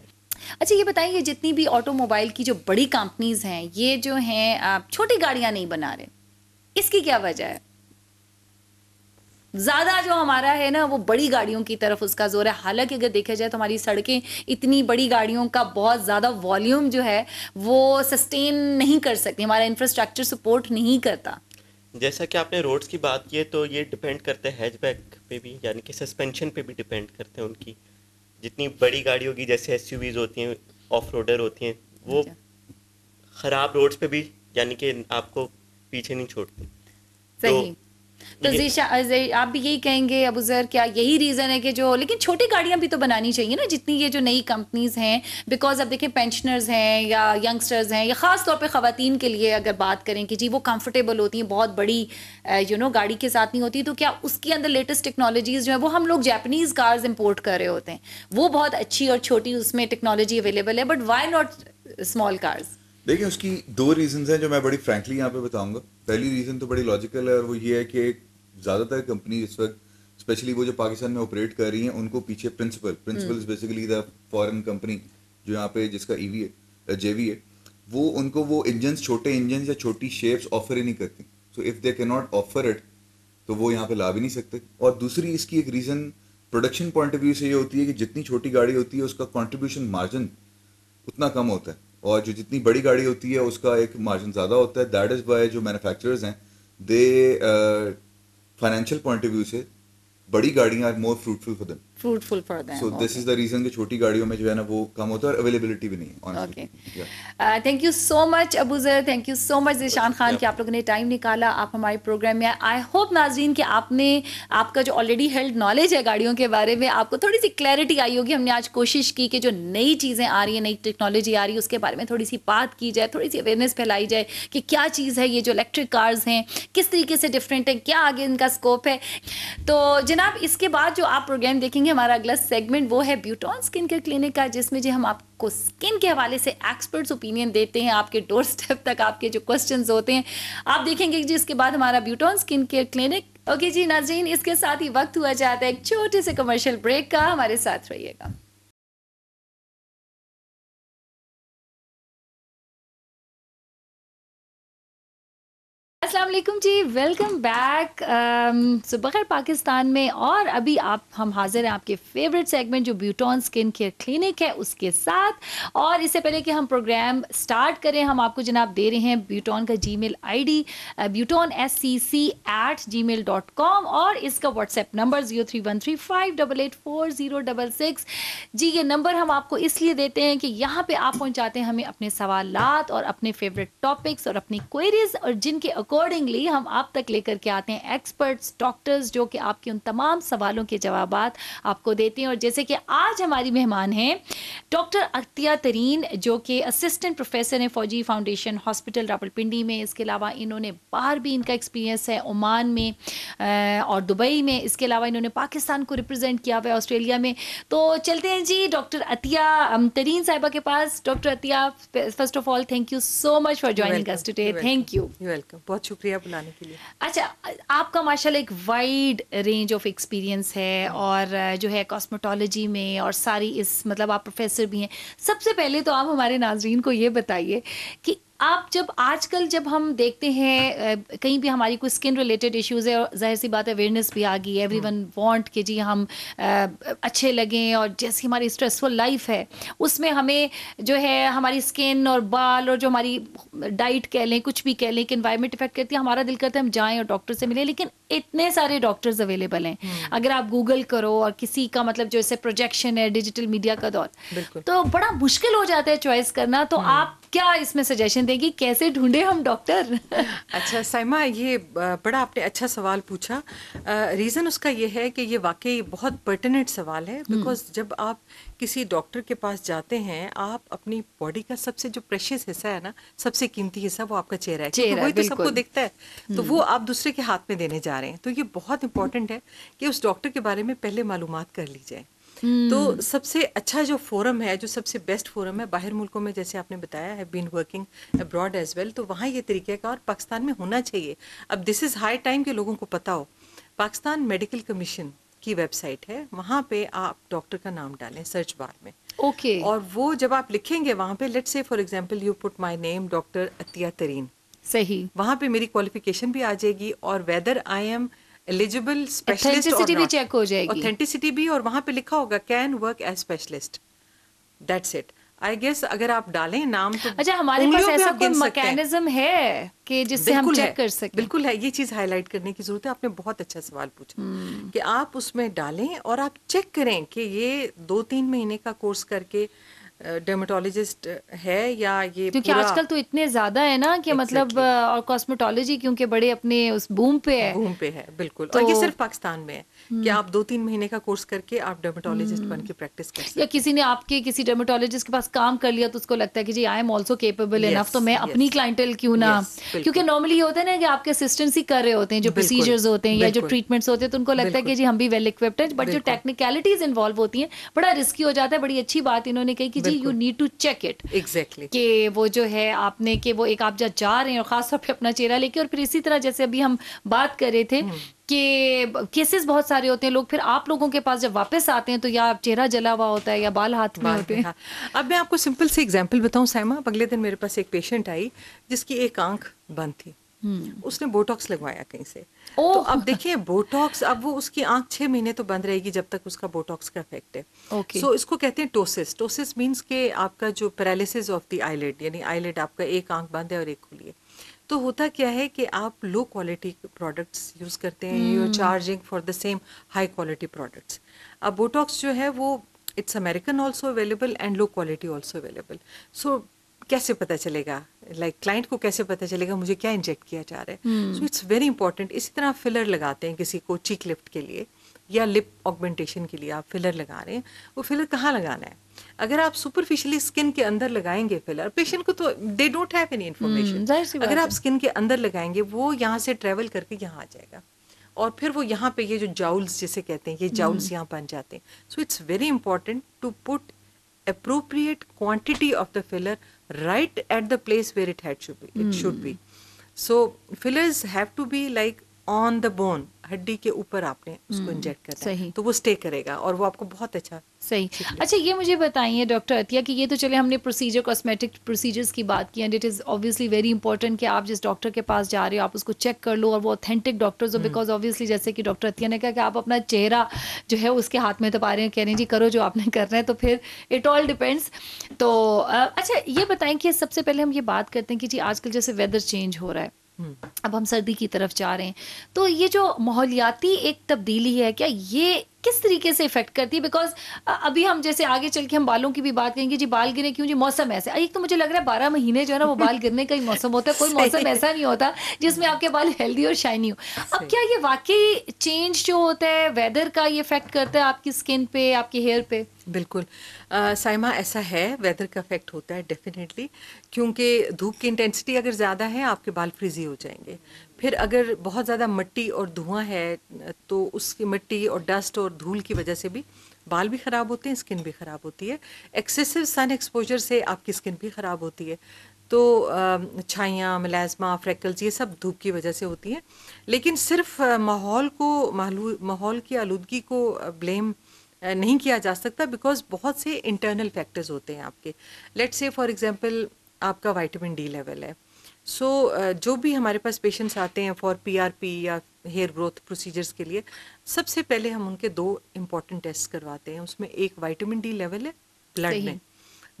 अच्छा ये बताइए जितनी भी ऑटोमोबाइल की जो बड़ी कंपनीज हैं ये जो हैं छोटी गाड़ियाँ नहीं बना रहे इसकी क्या वजह है ज़्यादा जो हमारा है ना वो बड़ी गाड़ियों की तरफ उसका जोर है हालांकि अगर देखा जाए तो हमारी सड़कें इतनी बड़ी गाड़ियों का बहुत ज़्यादा वॉल्यूम जो है वो सस्टेन नहीं कर सकती हमारा इंफ्रास्ट्रक्चर सपोर्ट नहीं करता जैसा कि आपने रोड्स की बात की है तो ये डिपेंड करते हैं हैचबैक पे भी यानी कि सस्पेंशन पे भी डिपेंड करते हैं उनकी जितनी बड़ी गाड़ियों की जैसे एस होती हैं ऑफ रोडर होती हैं वो अच्छा। ख़राब रोड्स पे भी यानी कि आपको पीछे नहीं छोड़ते तो सही तो तो जीशा आप भी यही कहेंगे अबूजर क्या यही रीज़न है कि जो लेकिन छोटी गाड़ियां भी तो बनानी चाहिए ना जितनी ये जो नई कंपनीज हैं बिकॉज अब देखिए पेंशनर्स हैं या यंगस्टर्स हैं या ख़ास तौर पर खातन के लिए अगर बात करें कि जी वो कंफर्टेबल होती हैं बहुत बड़ी यू नो गाड़ी के साथ नहीं होती तो क्या उसके अंदर लेटेस्ट टेक्नोलॉजीज़ जो है वो हम लोग जैपनीज़ कार्स इम्पोर्ट कर रहे होते हैं वो बहुत अच्छी और छोटी उसमें टेक्नोलॉजी अवेलेबल है but why not small cars देखिए उसकी दो रीजंस हैं जो मैं बड़ी फ्रैंकली यहाँ पे बताऊंगा पहली रीज़न तो बड़ी लॉजिकल है और वो ये है कि ज़्यादातर कंपनी इस वक्त स्पेशली वो जो पाकिस्तान में ऑपरेट कर रही हैं उनको पीछे principle principle is basically the foreign company जो यहाँ पे जिसका ईवी e है जेवी uh, है वो उनको वो इंजन छोटे इंजन या छोटी शेप्स ऑफर ही नहीं करती सो इफ़ दे के नॉट ऑफर इट तो वो यहाँ पे ला भी नहीं सकते और दूसरी इसकी एक reason production point of view से ये होती है कि जितनी छोटी गाड़ी होती है उसका कॉन्ट्रीब्यूशन मार्जिन उतना कम होता है और जो जितनी बड़ी गाड़ी होती है उसका एक मार्जिन ज़्यादा होता है दैट इज़ बाय जो मैनुफैक्चरर्स हैं they financial point of view से बड़ी गाड़ियाँ are more fruitful for them fruitful for them so this is the reason कि छोटी गाड़ियों में जो है ना वो कम होता है और अवेलेबिलिटी भी नहीं okay thank you so much Abuzar thank you so much Ishan Khan कि आप लोगों ने टाइम निकाला आप हमारे प्रोग्राम में आई होप नाजरीन कि आपने आपका जो ऑलरेडी हेल्ड नॉलेज है गाड़ियों के बारे में आपको थोड़ी सी क्लैरिटी आई होगी हमने आज कोशिश की कि जो नई चीज़ें आ रही है नई टेक्नोलॉजी आ रही है उसके बारे में थोड़ी सी बात की जाए थोड़ी सी अवेयरनेस फैलाई जाए कि क्या चीज़ है ये जो इलेक्ट्रिक कार्स हैं किस तरीके से डिफरेंट है क्या आगे इनका स्कोप है तो जनाब इसके बाद जो आप प्रोग्राम देखेंगे हमारा अगला सेगमेंट वो है ब्यूटॉन स्किन केयर क्लिनिक का जिसमें जी हम आपको स्किन के हवाले से एक्सपर्ट्स ओपिनियन देते हैं आपके डोर स्टेप तक आपके जो क्वेश्चंस होते हैं आप देखेंगे जी इसके बाद हमारा Beauton skin care clinic okay जी नाजरीन इसके साथ ही वक्त हुआ जाता है एक छोटे से कमर्शियल ब्रेक का हमारे साथ रहिएगा अस्सलाम वालेकुम जी वेलकम बैक सुबह पाकिस्तान में और अभी आप हम हाजिर हैं आपके फेवरेट सेगमेंट जो ब्यूटॉन स्किन केयर क्लिनिक है उसके साथ और इससे पहले कि हम प्रोग्राम स्टार्ट करें हम आपको जनाब दे रहे हैं ब्यूटॉन का Gmail I D Beauton S C C at ji mail dot com और इसका WhatsApp number zero three one three five double eight four zero double six जी ये नंबर हम आपको इसलिए देते हैं कि यहाँ पर आप पहुँचाते हैं हमें अपने सवाल और अपने फेवरेट टॉपिक्स और अपनी क्वेरीज और जिनके अकॉर्ड अकॉर्डिंगली हम आप तक लेकर के आते हैं एक्सपर्ट्स डॉक्टर्स जो कि आपके उन तमाम सवालों के जवाब आपको देते हैं और जैसे कि आज हमारी मेहमान हैं डॉक्टर अख्तिया तरीन जो कि असिस्टेंट प्रोफेसर हैं फौजी फाउंडेशन हॉस्पिटल रावलपिंडी में इसके अलावा इन्होंने बाहर भी इनका एक्सपीरियंस है ओमान में और दुबई में इसके अलावा इन्होंने पाकिस्तान को रिप्रेजेंट किया हुआ है ऑस्ट्रेलिया में तो चलते हैं जी डॉक्टर अतिया तरीन साहिबा के पास doctor Atiya first of all thank you so much for joining us today thank you welcome बहुत शुक्रिया बुलाने के लिए अच्छा आपका माशाल्लाह एक वाइड रेंज ऑफ एक्सपीरियंस है और जो है कॉस्मेटोलॉजी में और सारी इस मतलब आप प्रोफेसर भी हैं सबसे पहले तो आप हमारे नाजरीन को ये बताइए कि आप जब आजकल जब हम देखते हैं कहीं भी हमारी कोई स्किन रिलेटेड इश्यूज है और जाहिर सी बात अवेयरनेस भी आ गई है एवरी वन वॉन्ट कि जी हम अच्छे लगें और जैसी हमारी स्ट्रेसफुल लाइफ है उसमें हमें जो है हमारी स्किन और बाल और जो हमारी डाइट कह लें कुछ भी कह लें कि इन्वायरमेंट इफेक्ट करती है हमारा दिल करता है हम जाएँ और डॉक्टर से मिलें लेकिन इतने सारे डॉक्टर्स अवेलेबल हैं हम्म। अगर आप गूगल करो और किसी का मतलब जो इसे प्रोजेक्शन है डिजिटल मीडिया का दौर तो बड़ा मुश्किल हो जाता है चॉइस करना तो हम्म। आप क्या इसमें सजेशन देगी कैसे ढूंढे हम डॉक्टर *laughs* अच्छा साइमा ये बड़ा आपने अच्छा सवाल पूछा रीज़न उसका ये है कि ये वाकई बहुत पर्टिनेंट सवाल है बिकॉज हम्म। जब आप किसी डॉक्टर के पास जाते हैं आप अपनी बॉडी का सबसे जो प्रेशियस हिस्सा है ना सबसे कीमती हिस्सा वो आपका चेहरा है चेहरा, वही तो सबको दिखता है तो वो हम्म। आप दूसरे के हाथ में देने जा रहे हैं तो ये बहुत इंपॉर्टेंट है कि उस डॉक्टर के बारे में पहले मालूम कर ली जाए तो हम्म। सबसे अच्छा जो फोरम है जो सबसे बेस्ट फोरम है बाहर मुल्कों में जैसे आपने बताया है been working abroad as well तो वहाँ ये तरीके का और पाकिस्तान में होना चाहिए अब दिस इज़ हाई टाइम के लोगों को पता हो पाकिस्तान मेडिकल कमीशन की वेबसाइट है वहाँ पे आप डॉक्टर का नाम डालें सर्च बार में ओके okay. और वो जब आप लिखेंगे वहाँ पे let's say for example you put my name doctor Atiya Tareen सही वहाँ पे मेरी क्वालिफिकेशन भी आ जाएगी और whether I am eligible specialist भी चेक हो जाएगी ऑथेंटिसिटी भी और वहाँ पे लिखा होगा can work as specialist that's it I guess अगर आप डालें नाम तो अच्छा हमारे पास ऐसा कोई मैकेनिज्म है कि जिससे हम चेक कर सकें बिल्कुल है ये चीज हाईलाइट करने की जरूरत है आपने बहुत अच्छा सवाल पूछा हम्म। कि आप उसमें डालें और आप चेक करें कि ये दो तीन महीने का कोर्स करके डर्मेटोलॉजिस्ट है या ये क्योंकि आजकल तो इतने ज्यादा है ना कि exactly. मतलब और कॉस्मेटोलॉजी क्योंकि बड़े अपने उस बूम पे है बूम पे है बिल्कुल तो, और ये तो- सिर्फ पाकिस्तान में है कि हम्म। आप दो तीन महीने का कोर्स करके आप डर्मेटोलॉजिस्ट बन के प्रैक्टिस कर सकते या किसी ने आपके किसी डर्मेटोलॉजिस्ट के पास काम कर लिया तो उसको लगता है कि जी I am also capable enough तो मैं अपनी क्लाइंटल क्यों ना क्योंकि नॉर्मली ये होता है ना कि आपके असिस्टेंट ही कर रहे होते हैं जो प्रोसीजर्स होते हैं या जो ट्रीटमेंट्स होते हैं तो उनको लगता है कि जी हम भी वेल इक्विप्ड है बट जो टेक्निकलिटीज इन्वॉल्व होती है बड़ा रिस्की हो जाता है बड़ी अच्छी बात इन्होंने कही कि you need to check it exactly कि वो जो है आपने कि वो एक आप जब जा रहे हैं और खासतौर पर अपना चेहरा लेके और फिर इसी तरह जैसे अभी हम बात कर रहे थे हम्म। कि केसेस बहुत सारे होते हैं लोग फिर आप लोगों के पास जब वापस आते हैं तो या चेहरा जला हुआ होता है या बाल हाथ में होते हैं हाँ। अब मैं आपको सिंपल से एग्जांपल बताऊं सैमा अगले दिन मेरे पास एक पेशेंट आई जिसकी एक आंख बंद थी हम्म। उसने बोटॉक्स लगवाया कहीं से तो अब देखिए बोटॉक्स अब वो उसकी आंख छः महीने तो बंद रहेगी जब तक उसका बोटॉक्स का इफेक्ट है सो okay. so, इसको कहते हैं टोसिस टोसिस मीन्स के आपका जो पैरालिसिस ऑफ द आईलेट यानी आईलेट आपका एक आंख बंद है और एक खुली है तो होता क्या है कि आप लो क्वालिटी प्रोडक्ट्स यूज़ करते हैं you are charging for the same high quality products अब बोटॉक्स जो है वो it's American also available and low quality also available so कैसे पता चलेगा लाइक like, क्लाइंट को कैसे पता चलेगा मुझे क्या इंजेक्ट किया जा रहा है सो इट्स वेरी इंपॉर्टेंट इसी तरह फिलर लगाते हैं किसी को चीक लिफ्ट के लिए या लिप ऑगमेंटेशन के लिए आप फिलर लगा रहे हैं वो फिलर कहाँ लगाना है अगर आप सुपरफिशियली स्किन के अंदर लगाएंगे फिलर पेशेंट को तो they don't have any information अगर आप स्किन के अंदर लगाएंगे वो यहाँ से ट्रेवल करके यहाँ आ जाएगा और फिर वो यहाँ पे ये जो जाउल्स जिसे कहते हैं ये जाउल्स हम्म। यहाँ बन जाते हैं so it's very important to put appropriate quantity of the filler right at the place where it had should be. It mm. should be. Hmm. So fillers have to be like on the bone हड्डी के ऊपर आपने उसको inject हम्म, करना सही तो वो stay करेगा और वो आपको बहुत अच्छा सही अच्छा ये मुझे बताइए डॉक्टर अतिया कि ये तो चले हमने प्रोसीजर कॉस्मेटिक प्रोसीजर्स की बात की and it is obviously very important कि आप जिस डॉक्टर के पास जा रहे हो आप उसको चेक कर लो और वो ऑथेंटिक डॉक्टर्स हो बिकॉज हम्म। ऑब्वियसली जैसे कि डॉक्टर अतिया ने कहा कि आप अपना चेहरा जो है उसके हाथ में तो पा रहे हैं कह रहे हैं जी करो जो आपने कर रहे हैं तो फिर इट ऑल डिपेंड्स तो अच्छा ये बताएं कि सबसे पहले हम ये बात करते हैं कि जी आजकल जैसे वेदर चेंज हो रहा है अब हम सर्दी की तरफ जा रहे हैं तो ये जो माहौलियाती एक तब्दीली है क्या ये किस तरीके से इफेक्ट करती है बिकॉज अभी हम जैसे आगे चल के हम बालों की भी बात करेंगे जी बाल गिरे क्यों जी मौसम ऐसे एक तो मुझे लग रहा है बारह महीने जो है ना वो बाल गिरने का ही मौसम होता है कोई *laughs* मौसम ऐसा नहीं होता जिसमें आपके बाल हेल्दी और शाइनी हो अब क्या ये वाकई चेंज जो होता है वेदर का ये इफेक्ट करता है आपकी स्किन पे आपके हेयर पे बिल्कुल आ, साइमा ऐसा है वेदर का इफेक्ट होता है डेफिनेटली क्योंकि धूप की इंटेंसिटी अगर ज़्यादा है आपके बाल फ्रिजी हो जाएंगे फिर अगर बहुत ज़्यादा मिट्टी और धुआं है तो उसकी मिट्टी और डस्ट और धूल की वजह से भी बाल भी ख़राब होते हैं स्किन भी ख़राब होती है एक्सेसिव सन एक्सपोजर से आपकी स्किन भी ख़राब होती है तो छाइयाँ मलाजमा फ्रैकल्स ये सब धूप की वजह से होती हैं लेकिन सिर्फ माहौल को माहौल की आलूदगी को ब्लेम नहीं किया जा सकता बिकॉज बहुत से इंटरनल फैक्टर्स होते हैं आपके लेट्स से फॉर एग्जांपल आपका विटामिन डी लेवल है सो so, uh, जो भी हमारे पास पेशेंट्स आते हैं फॉर पीआरपी या हेयर ग्रोथ प्रोसीजर्स के लिए सबसे पहले हम उनके दो इम्पॉर्टेंट टेस्ट करवाते हैं उसमें एक वाइटामिन डी लेवल है ब्लड में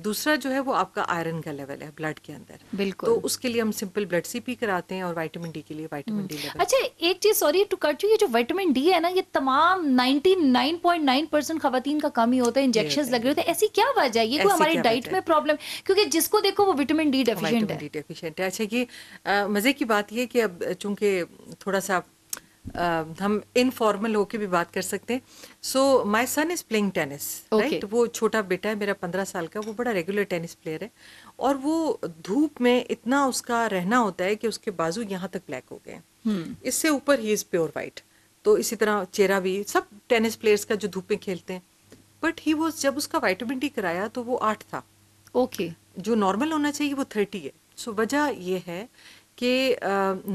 दूसरा जो है वो आपका आयरन का लेवल है ब्लड के अंदर बिल्कुल तो उसके लिए हम सिंपल ब्लड सी पी कराते हैं और वाइटामिन डी के लिए वाइटामिन हम्म। डी अच्छा एक चीज सॉरी टू कट यू ये जो वाइटामिन डी है ना ये तमाम 99.9 परसेंट खातन का कमी होता है इंजेक्शन लग रहे होते हैं ऐसी क्या वजह ये कोई हमारी डाइट में प्रॉब्लम क्योंकि जिसको देखो वो विटामिन डी डेफिशिएंट है अच्छा ये मजे की बात यह कि अब चूंकि थोड़ा सा uh, हम इनफॉर्मल होके भी बात कर सकते हैं so my son is playing tennis right वो छोटा बेटा है मेरा पंद्रह साल का वो बड़ा रेगुलर टेनिस प्लेयर है और वो धूप में इतना उसका रहना होता है कि उसके बाजू यहाँ तक ब्लैक हो गए hmm. इससे ऊपर ही इज प्योर वाइट तो इसी तरह चेहरा भी सब टेनिस प्लेयर्स का जो धूप में खेलते हैं बट ही वो जब उसका वाइटामिन डी कराया तो वो आठ था ओके okay. जो नॉर्मल होना चाहिए वो थर्टी है सो so, वजह यह है कि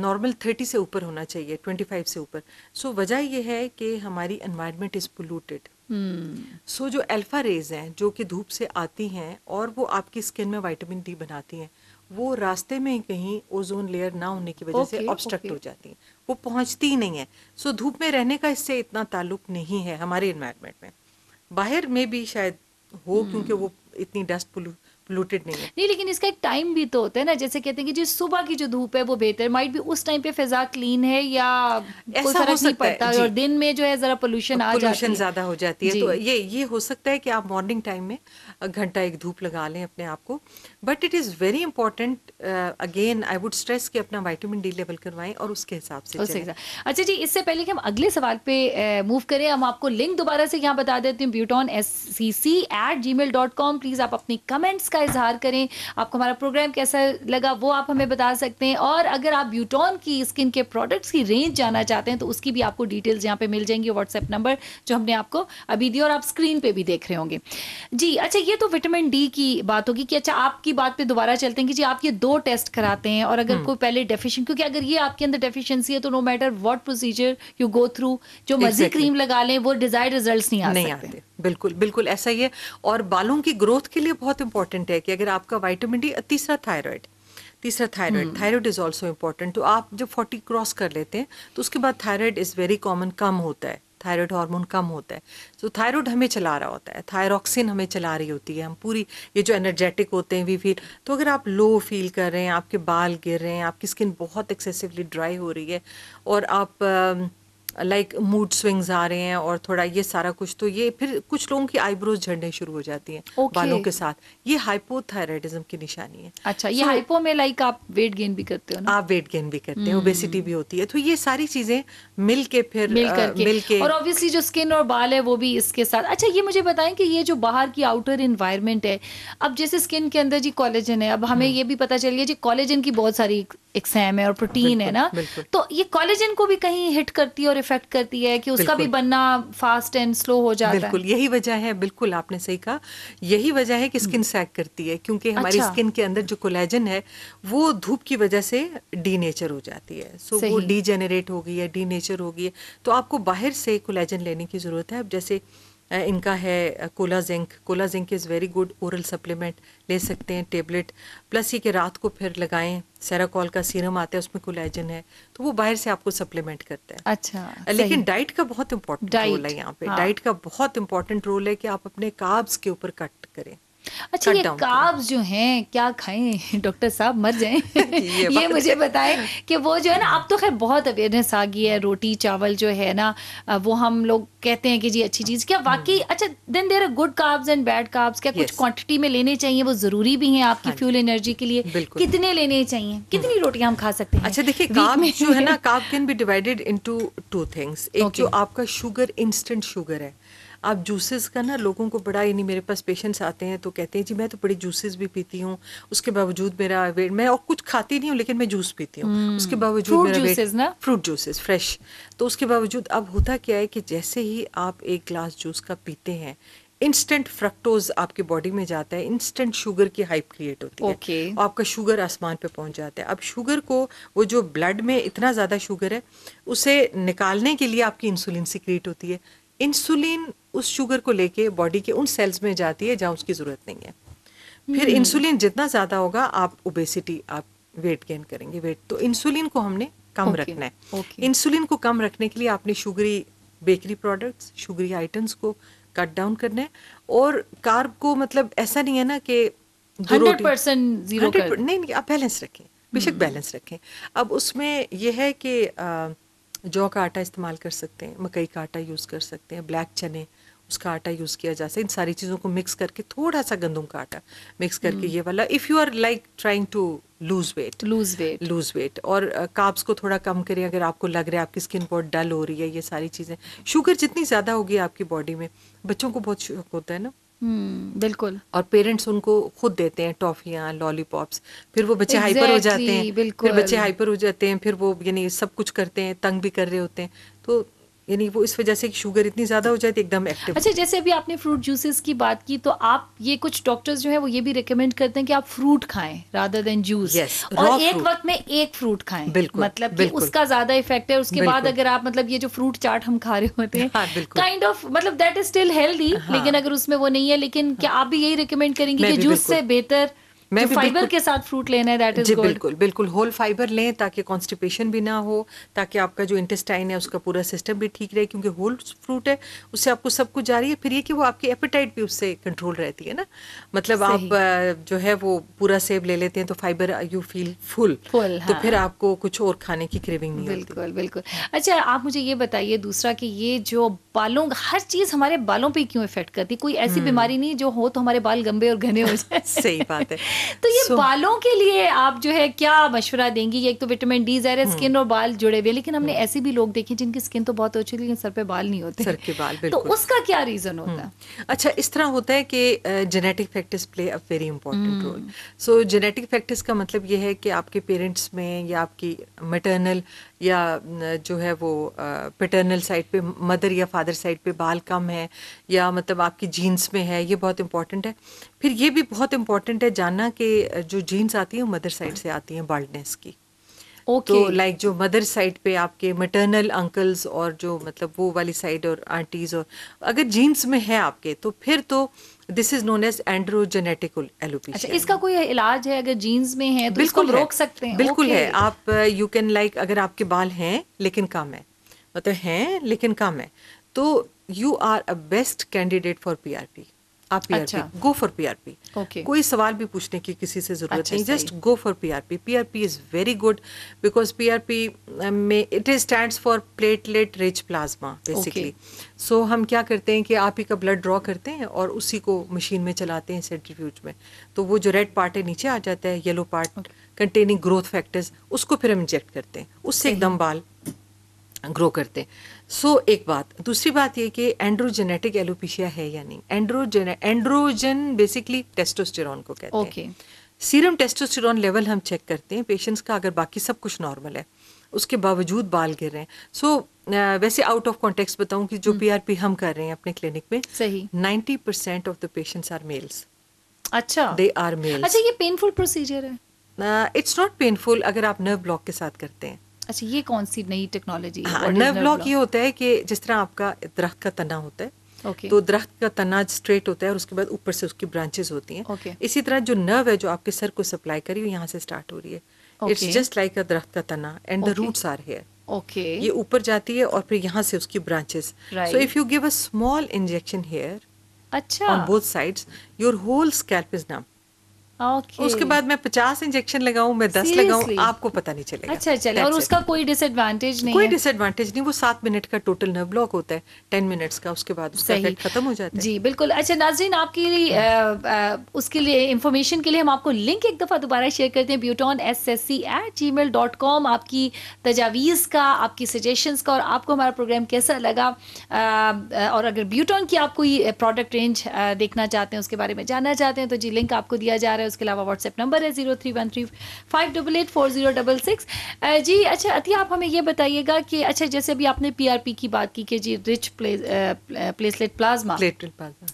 नॉर्मल थर्टी से ऊपर होना चाहिए ट्वेंटी फाइव से ऊपर सो so, वजह यह है कि हमारी इन्वायरमेंट इज़ पोलूटेड सो जो अल्फ़ा रेज हैं जो कि धूप से आती हैं और वो आपकी स्किन में वाइटामिन डी बनाती हैं वो रास्ते में कहीं ओजोन लेयर ना होने की वजह okay, से ऑब्स्ट्रक्ट okay. हो जाती हैं वो पहुंचती ही नहीं है सो so, धूप में रहने का इससे इतना ताल्लुक नहीं है हमारे इन्वायरमेंट में बाहर में भी शायद हो hmm. क्योंकि वो इतनी डस्ट पोलू पोल्यूटेड नहीं है नहीं लेकिन इसका एक टाइम भी तो होता है ना जैसे कहते हैं कि जी सुबह की जो धूप है वो बेहतर माइट भी उस टाइम पे फिजा क्लीन है या कोई फर्क नहीं पड़ता और दिन में जो है जरा पोल्यूशन आ है ज्यादा हो जाती है तो ये ये हो सकता है कि आप मॉर्निंग टाइम में घंटा एक धूप लगा लें अपने आप को but it is very important again I would stress कि अपना वाइटामिन डी लेवल करवाएं और उसके हिसाब से उसके अच्छा जी इससे पहले कि हम अगले सवाल पे मूव uh, करें हम आपको लिंक दोबारा से यहाँ बता देती हूँ Beauton S C C at ji mail dot com please आप अपने कमेंट्स का इजहार करें आपको हमारा प्रोग्राम कैसा लगा वो आप हमें बता सकते हैं और अगर आप ब्यूटॉन की स्किन के प्रोडक्ट्स की रेंज जानना चाहते हैं तो उसकी भी आपको डिटेल्स यहाँ पे मिल जाएंगी व्हाट्सएप नंबर जो हमने आपको अभी दिया और आप स्क्रीन पर भी देख रहे होंगे जी अच्छा ये तो विटामिन डी की बात होगी कि अच्छा आपकी इसी बात पे दोबारा चलते हैं कि जी आप ये दो टेस्ट कराते हैं और अगर हम्म। कोई पहले डेफिशिएंट क्योंकि अगर ये आपके अंदर डेफिशिएंसी है तो no matter what procedure you go through जो मर्जी क्रीम लगा लें वो डिजायर्ड रिजल्ट नहीं आ नहीं सकते आते। बिल्कुल बिल्कुल ऐसा ही है और बालों की ग्रोथ के लिए बहुत इंपॉर्टेंट है कि अगर आपका वाइटामिन डी तीसरा थायराइड तीसरा thyroid thyroid is also important तो आप जब फोर्टी क्रॉस कर लेते हैं तो उसके बाद थायराइड इज़ वेरी कॉमन कम होता है थायराइड हार्मोन कम होता है सो थायराइड हमें चला रहा होता है थायरोक्सिन हमें चला रही होती है हम पूरी ये जो एनर्जेटिक होते हैं वी फील तो अगर आप लो फील कर रहे हैं आपके बाल गिर रहे हैं आपकी स्किन बहुत एक्सेसिवली ड्राई हो रही है और आप um, लाइक मूड स्विंग्स आ रहे हैं और थोड़ा ये सारा कुछ तो ये फिर कुछ लोगों की आईब्रोज झड़ने शुरू हो जाती हैं okay. बालों के साथ ये हाइपोथायराइडिज्म की निशानी है अच्छा ये हाइपो में लाइक आप वेट गेन भी करते हो ना आप वेट गेन भी करते हैं ओबेसिटी hmm. भी होती है तो ये सारी चीजें मिल के फिर मिल, करके, मिल के और ऑब्वियसली जो स्किन और बाल है वो भी इसके साथ अच्छा ये मुझे बताएं कि ये जो बाहर की आउटर इन्वायरमेंट है अब जैसे स्किन के अंदर जी कॉलेजन है अब हमें hmm. ये भी पता चल गया जी कॉलेजन की बहुत सारी एक्सैम है और प्रोटीन है ना तो ये कॉलेजन को भी कहीं हिट करती है और इफेक्ट करती है कि उसका भी बनना फास्ट एंड स्लो हो जाता है बिल्कुल यही वजह है बिल्कुल आपने सही कहा यही वजह है कि स्किन हम्म। सैक करती है क्योंकि हमारी अच्छा। स्किन के अंदर जो कोलेजन है वो धूप की वजह से डीनेचर हो जाती है सो वो डीजेनरेट हो गई है डीनेचर हो गई है तो आपको बाहर से कोलेजन लेने की ज़रूरत है अब जैसे इनका है cola zinc cola zinc is very good oral supplement ले सकते हैं टेबलेट प्लस ये कि रात को फिर लगाएं सेराकॉल का सीरम आता है उसमें कोलेजन है तो वो बाहर से आपको सप्लीमेंट करता है अच्छा लेकिन डाइट का बहुत इंपॉर्टेंट रोल है यहाँ पे हाँ। डाइट का बहुत इंपॉर्टेंट रोल है कि आप अपने काब्स के ऊपर कट करें अच्छा ये काब्स जो हैं क्या खाएं डॉक्टर *laughs* साहब मर जाएं *laughs* ये, *laughs* ये मुझे बताएं कि वो जो है ना अब तो खैर बहुत अवेयरनेस आ गई है रोटी चावल जो है ना वो हम लोग कहते हैं कि जी अच्छी चीज़ क्या वाकई हम्म। अच्छा then there are good carbs and bad carbs क्या कुछ क्वांटिटी में लेने चाहिए वो ज़रूरी भी है आपकी फ्यूल हाँ एनर्जी के लिए कितने लेने चाहिए कितनी हम्म। रोटियां हम खा सकते हैं अच्छा देखिए काब जो है ना carb can be divided into two things एक जो आपका शुगर इंस्टेंट शुगर है आप जूसेस का ना लोगों को बड़ा यानी मेरे पास पेशेंट्स आते हैं तो कहते हैं जी मैं तो बड़े जूसेस भी पीती हूँ उसके बावजूद मेरा वेट मैं और कुछ खाती नहीं हूँ लेकिन मैं जूस पीती हूँ हम्म। उसके बावजूद मेरा वेट ना फ्रूट जूसेस फ्रेश तो उसके बावजूद अब होता क्या है कि जैसे ही आप एक ग्लास जूस का पीते हैं इंस्टेंट फ्रक्टोज आपके बॉडी में जाता है इंस्टेंट शुगर की हाइप क्रिएट होती okay. है और आपका शुगर आसमान पे पहुंच जाता है अब शुगर को वो जो ब्लड में इतना ज़्यादा शुगर है उसे निकालने के लिए आपकी इंसुलिन सिक्रिएट होती है इंसुलिन उस शुगर को लेके बॉडी के उन सेल्स में जाती है जहाँ उसकी ज़रूरत नहीं है फिर इंसुलिन हम्म। जितना ज़्यादा होगा आप ओबेसिटी आप वेट गेन करेंगे वेट तो इंसुलिन को हमने कम okay, रखना है okay. इंसुलिन को कम रखने के लिए आपने sugary bakery products sugary items को कट डाउन करना है और कार्ब को मतलब ऐसा नहीं है ना कि हंड्रेड परसेंट जीरो नहीं नहीं आप बैलेंस रखें बेशक बैलेंस हम्म। रखें अब उसमें यह है कि जौ का आटा इस्तेमाल कर सकते हैं मकई का आटा यूज़ कर सकते हैं ब्लैक चने उसका आटा यूज़ किया जा सके इन सारी चीज़ों को मिक्स करके थोड़ा सा गंदम का आटा मिक्स करके ये वाला if you are like trying to lose weight lose weight lose weight और काब्स को थोड़ा कम करें अगर आपको लग रहा है आपकी स्किन बहुत डल हो रही है ये सारी चीज़ें शुगर जितनी ज़्यादा होगी आपकी बॉडी में बच्चों को बहुत शौक होता है ना हम्म, बिल्कुल और पेरेंट्स उनको खुद देते हैं टॉफियाँ लॉलीपॉप्स फिर वो बच्चे exactly, हाइपर हो जाते हैं फिर बच्चे हाइपर हो जाते हैं फिर वो यानी सब कुछ करते हैं तंग भी कर रहे होते हैं तो यानी वो इस वजह से शुगर इतनी ज़्यादा हो जाए तो एकदम एक्टिव अच्छा जैसे अभी आपने फ्रूट जूसेस की बात की तो आप ये कुछ डॉक्टर्स जो है वो ये भी रिकमेंड करते हैं कि आप फ्रूट खाएं रादर देन जूस yes, और एक वक्त में एक फ्रूट खाएं बिल्कुल मतलब बिल्कुल, उसका ज़्यादा इफेक्ट है उसके बाद अगर आप मतलब ये जो फ्रूट चाट हम खा रहे होते हैं हाँ, काइंड ऑफ मतलब दैट इज स्टिल हेल्दी लेकिन अगर उसमें वो नहीं है लेकिन क्या आप भी यही रिकमेंड करेंगे कि जूस से बेहतर मैं फाइबर के साथ फ्रूट लेना है दैट इज बिल्कुल बिल्कुल होल फाइबर लें ताकि कॉन्स्टिपेशन भी ना हो ताकि आपका जो इंटेस्टाइन है उसका पूरा सिस्टम भी ठीक रहे क्योंकि होल फ्रूट है उससे आपको सब कुछ जा रही है फिर ये कि वो आपकी एपेटाइट भी उससे कंट्रोल रहती है ना मतलब आप जो है वो पूरा सेब ले लेते हैं तो fibre you feel full full तो हाँ। फिर आपको कुछ और खाने की क्रेविंग नहीं बिल्कुल बिल्कुल अच्छा आप मुझे ये बताइए दूसरा कि ये जो बालों हर चीज हमारे बालों पर क्यों इफेक्ट करती कोई ऐसी हम्म। बीमारी नहीं जो हो तो हमारे बाल गंबे और घने हो जाए *laughs* सही बात है तो ये so, बालों के लिए आप जो है क्या मशवरा देंगी एक तो विटामिन डी जहर स्किन और बाल जुड़े हुए लेकिन हमने हम्म। ऐसे भी लोग देखे जिनकी स्किन तो बहुत अच्छी लेकिन सर पे बाल नहीं होते सर के बाल तो उसका क्या रीजन होता है हम्म। अच्छा इस तरह होता है कि genetic factors play a very important role so genetic factors का मतलब ये है कि आपके पेरेंट्स में या आपकी मटर्नल या जो है वो पेटर्नल साइड पे मदर या फादर साइड पे बाल कम है या मतलब आपकी जीन्स में है ये बहुत इंपॉर्टेंट है फिर ये भी बहुत इंपॉर्टेंट है जानना कि जो जीन्स आती है वो मदर साइड से आती हैं बाल्डनेस की okay. तो लाइक like जो मदर साइड पे आपके मटर्नल अंकल्स और जो मतलब वो वाली साइड और आंटीज और अगर जीन्स में है आपके तो फिर तो this is known as androgenetical alopecia इसका कोई इलाज है अगर जीन्स में है तो बिल्कुल रोक सकते हैं बिल्कुल है आप यू कैन लाइक अगर आपके बाल हैं लेकिन कम है मतलब हैं लेकिन कम है तो you are a best candidate for P R P आप PRP go for PRP okay कोई सवाल भी पूछने की किसी से जरूरत अच्छा, नहीं just go for PRP PRP is very good because PRP में it is stand for platelet rich plasma basically so हम क्या करते हैं कि आप ही का ब्लड ड्रॉ करते हैं और उसी को मशीन में चलाते हैं सेंट्रीफ्यूज में तो वो जो रेड पार्ट है नीचे आ जाता है yellow part containing growth factors उसको फिर हम इंजेक्ट करते हैं उससे एकदम बाल ग्रो करते हैं सो so, एक बात दूसरी बात ये कि एंड्रोजेनेटिक एलोपिशिया है या नहीं एंड्रोजेन एंड्रोजन बेसिकली टेस्टोस्टेरॉन को कहते okay. हैं सीरम टेस्टोस्टेरॉन लेवल हम चेक करते हैं पेशेंट्स का अगर बाकी सब कुछ नॉर्मल है उसके बावजूद बाल गिर रहे हैं सो so, वैसे आउट ऑफ कॉन्टेक्स बताऊं कि जो पीआरपी हम्म। हम कर रहे हैं अपने क्लिनिक में सही ninety percent of the patients are males अच्छा दे आर मेल्स अच्छा ये पेनफुल प्रोसीजर है इट्स नॉट पेनफुल अगर आप नर्व ब्लॉक के साथ करते हैं अच्छा ये कौन सी नई टेक्नोलॉजी नर्व ब्लॉक ये होता है कि जिस तरह आपका दरख्त का तना होता है Okay. तो दरख्त का तना स्ट्रेट होता है और उसके बाद ऊपर से उसकी ब्रांचेस होती हैं okay. इसी तरह जो नर्व है जो आपके सर को सप्लाई करी यहाँ से स्टार्ट हो रही है इट्स जस्ट लाइक अ दरख्त का तना and the roots are here okay ये ऊपर जाती है और फिर यहाँ से उसकी branches so if you give a small injection here अच्छा on both sides your whole scalp is numb Okay. उसके बाद मैं पचास इंजेक्शन लगाऊं मैं दस लगाऊं आपको पता नहीं चलेगा अच्छा चले अच्छा, और उसका कोई डिसएडवांटेज नहीं कोई डिसएडवांटेज नहीं वो सात मिनट का टोटल नर्व ब्लॉक होता है टेन मिनट्स का उसके बाद उसका इफेक्ट खत्म हो जाता है जी बिल्कुल अच्छा नाजरीन आपके लिए आ, आ, उसके लिए इंफॉर्मेशन के लिए हम आपको लिंक एक दफ़ा दोबारा शेयर करते हैं ब्यूटॉन S S C at ji mail dot com आपकी तजावीज़ का आपकी सजेशन का और आपको हमारा प्रोग्राम कैसा लगा और अगर ब्यूटॉन की आप कोई प्रोडक्ट रेंज देखना चाहते हैं उसके बारे में जानना चाहते हैं तो जी लिंक आपको दिया जा रहा है है उसके अलावा व्हाट्सएप नंबर है zero three one three five double eight four zero double six जी अच्छा अति आप हमें ये बताइएगा कि अच्छा जैसे अभी आपने पी की बात की कि जी रिच प्ले, प्लेसलेट प्लाज्मा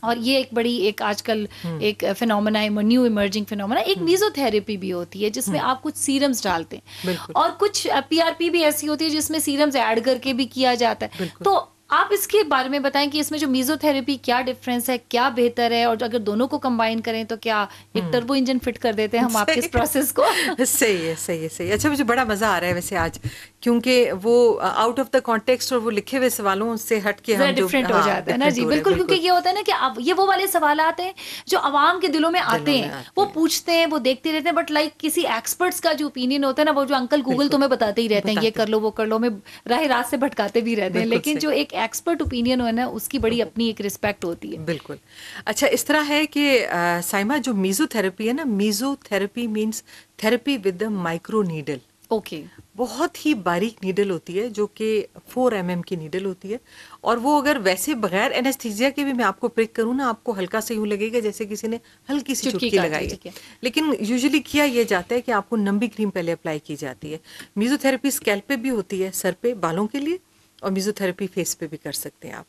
और ये एक बड़ी एक आजकल हम्म। एक फिनोमेना न्यू इमर्जिंग फिनोमेना एक मीजोथेरेपी हम्म। भी होती है जिसमें हम्म। आप कुछ सीरम्स डालते हैं और कुछ पीआरपी भी ऐसी होती है जिसमें सीरम्स ऐड करके भी किया जाता है तो आप इसके बारे में बताएं कि इसमें जो मीजोथेरेपी क्या डिफरेंस है क्या बेहतर है और अगर दोनों को कंबाइन करें तो क्या एक टर्बो इंजन फिट कर देते हैं हम आपके इस प्रोसेस को *laughs* सही है सही है सही है अच्छा मुझे बड़ा मजा आ रहा है वैसे आज क्योंकि वो आउट ऑफ द कॉन्टेक्स्ट और वो लिखे हुए सवालों से हट के हम डिफरेंट हो हाँ, जाता है ना जी बिल्कुल क्योंकि ये होता है ना कि अब ये वो वाले सवाल आते हैं जो आवाम के दिलों में आते हैं वो पूछते हैं वो देखते रहते हैं बट लाइक किसी एक्सपर्ट्स का जो ओपिनियन होता है ना वो जो अंकल गूगल तुम्हें बताते ही रहते हैं ये कर लो वो कर लो हमें राह रात से भटकाते भी रहते हैं लेकिन जो एक एक्सपर्ट ओपिनियन हो ना उसकी बड़ी अपनी एक रिस्पेक्ट होती है बिल्कुल अच्छा इस तरह है कि साइमा जो मीजोथेरेपी है ना mesotherapy means therapy with the micro needle okay बहुत ही बारीक नीडल होती है जो कि 4 एम mm की नीडल होती है और वो अगर वैसे बगैर एनेस्थीजिया के भी मैं आपको प्रिक करूँ ना आपको हल्का से यूँ लगेगा जैसे किसी ने हल्की सी चुटकी लगाई है लेकिन यूजुअली किया यह जाता है कि आपको नंबी क्रीम पहले अप्लाई की जाती है मीजोथेरेपी स्केल पे भी होती है सर पे बालों के लिए और मीजोथेरेपी फेस पे भी कर सकते हैं आप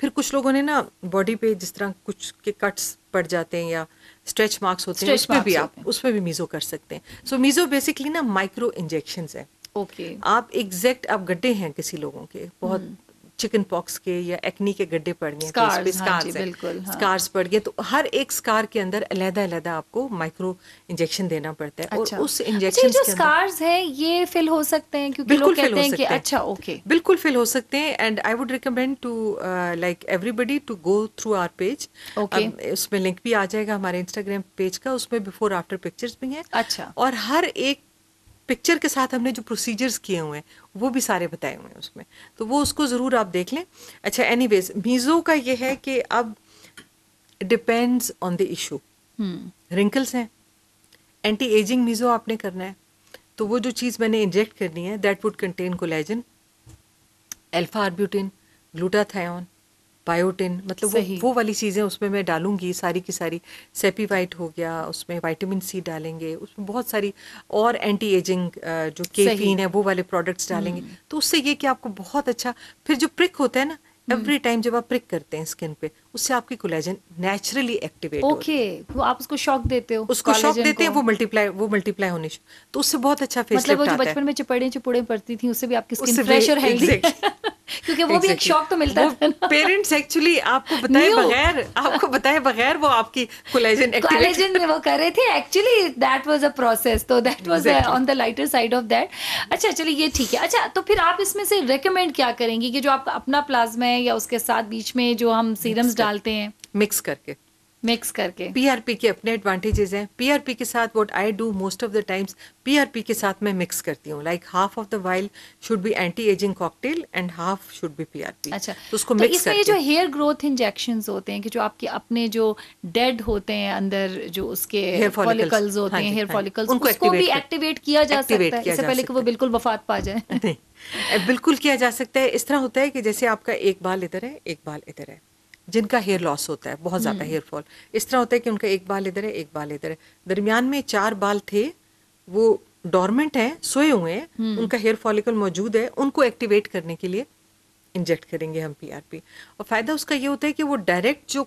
फिर कुछ लोगों ने ना बॉडी पे जिस तरह कुछ के कट्स पड़ जाते हैं या स्ट्रेच मार्क्स होते हैं उसमें भी आप उसमें भी मीज़ो कर सकते हैं सो मीज़ो बेसिकली ना माइक्रो इंजेक्शन है ओके okay. आप एग्जैक्ट आप गड्ढे हैं किसी लोगों के बहुत चिकन हम्म। पॉक्स के या एक्नी के गड्ढे पड़ गए तो स्कार्स हाँ हाँ। पड़ गए तो हर एक स्कार के अंदर अलहदा अलहदा आपको माइक्रो इंजेक्शन देना पड़ता है अच्छा। और उस इंजेक्शन अच्छा, जो स्कार्स है ये फिल हो सकते हैं क्योंकि लोग कहते हैं कि अच्छा ओके बिल्कुल फिल हो सकते हैं and I would recommend to like everybody to go through our page उसमें लिंक भी आ जाएगा हमारे इंस्टाग्राम पेज का उसमें बिफोर आफ्टर पिक्चर्स भी हैं अच्छा और हर एक पिक्चर के साथ हमने जो प्रोसीजर्स किए हुए हैं वो भी सारे बताए हुए हैं उसमें तो वो उसको ज़रूर आप देख लें अच्छा एनी वेज मीज़ो का ये है कि अब depends on the issue wrinkles हैं एंटी एजिंग मीज़ो आपने करना है तो वो जो चीज़ मैंने इंजेक्ट करनी है that would contain collagen alpha arbutin glutathione biotin मतलब वो वो वाली चीज़ें उसमें मैं डालूंगी सारी की सारी सेपी वाइट हो गया उसमें वाइटामिन सी डालेंगे उसमें बहुत सारी और एंटी एजिंग जो केफीन है वो वाले प्रोडक्ट्स डालेंगे हम्म। तो उससे ये कि आपको बहुत अच्छा फिर जो प्रिक होता है ना एवरी टाइम हम्म। जब आप प्रिक करते हैं स्किन पे उससे आपकी collagen naturally activate okay okay, आप उसको शॉक देते हो उसको शॉक देते हैं वो मल्टीप्लाई वो मल्टीप्लाई होने तो उससे बहुत अच्छा फेस मतलब वो जो बचपन में चपड़े चुपड़े पड़ती थी उससे भी आपकी स्किन फ्रेश और हेल्दी क्योंकि वो भी एक शॉक तो मिलता है पेरेंट्स एक्चुअली आपको बताए बगैर आपको बताए बगैर वो आपकी कोलेजन कोलेजन में वो कर रहे थे actually that was a process तो that was on the lighter side of that अच्छा चलिए ये ठीक है अच्छा तो फिर आप इसमें से रिकमेंड क्या करेंगी कि जो आप अपना प्लाज्मा है या उसके साथ बीच में जो हम सीरम्स डाल डालते हैं मिक्स करके मिक्स करके पीआरपी के अपने एडवांटेजेस हैं पीआरपी के साथ what I do most of the times PRP के साथ मैं मिक्स करती हूँ like half of the vial should be anti ageing cocktail and half should be PRP अच्छा तो उसको तो मिक्स इसमें जो हेयर ग्रोथ इंजेक्शन होते हैं कि जो आपके अपने जो डेड होते हैं अंदर जो उसके फॉलिकल्स होते हाँ हैं हेयर हाँ फॉलिकल्स उनको भी एक्टिवेट किया जा सकता है इससे पहले कि वो बिल्कुल वफात पा जाए *laughs* बिल्कुल किया जा सकता है इस तरह होता है कि जैसे आपका एक बाल इधर है एक बाल इधर है जिनका हेयर लॉस होता है बहुत ज़्यादा हेयर फॉल इस तरह होता है कि उनका एक बाल इधर है एक बाल इधर है दरमियान में चार बाल थे वो डॉर्मेंट हैं सोए हुए हैं हम्म। उनका हेयर फॉलिकल मौजूद है उनको एक्टिवेट करने के लिए इंजेक्ट करेंगे हम पीआरपी और फ़ायदा उसका ये होता है कि वो डायरेक्ट जो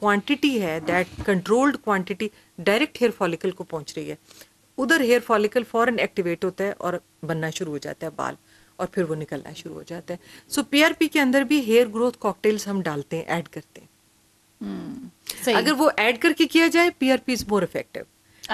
क्वांटिटी है that controlled quantity direct hair follicle को पहुंच रही है उधर हेयर फॉलिकल फ़ौरन एक्टिवेट होता है और बनना शुरू हो जाता है बाल और फिर वो निकलना शुरू हो जाता है सो पी के अंदर भी हेयर ग्रोथ कॉकटेल्स हम डालते हैं ऐड करते हैं hmm, अगर वो ऐड करके किया जाए पी इज मोर इफेक्टिव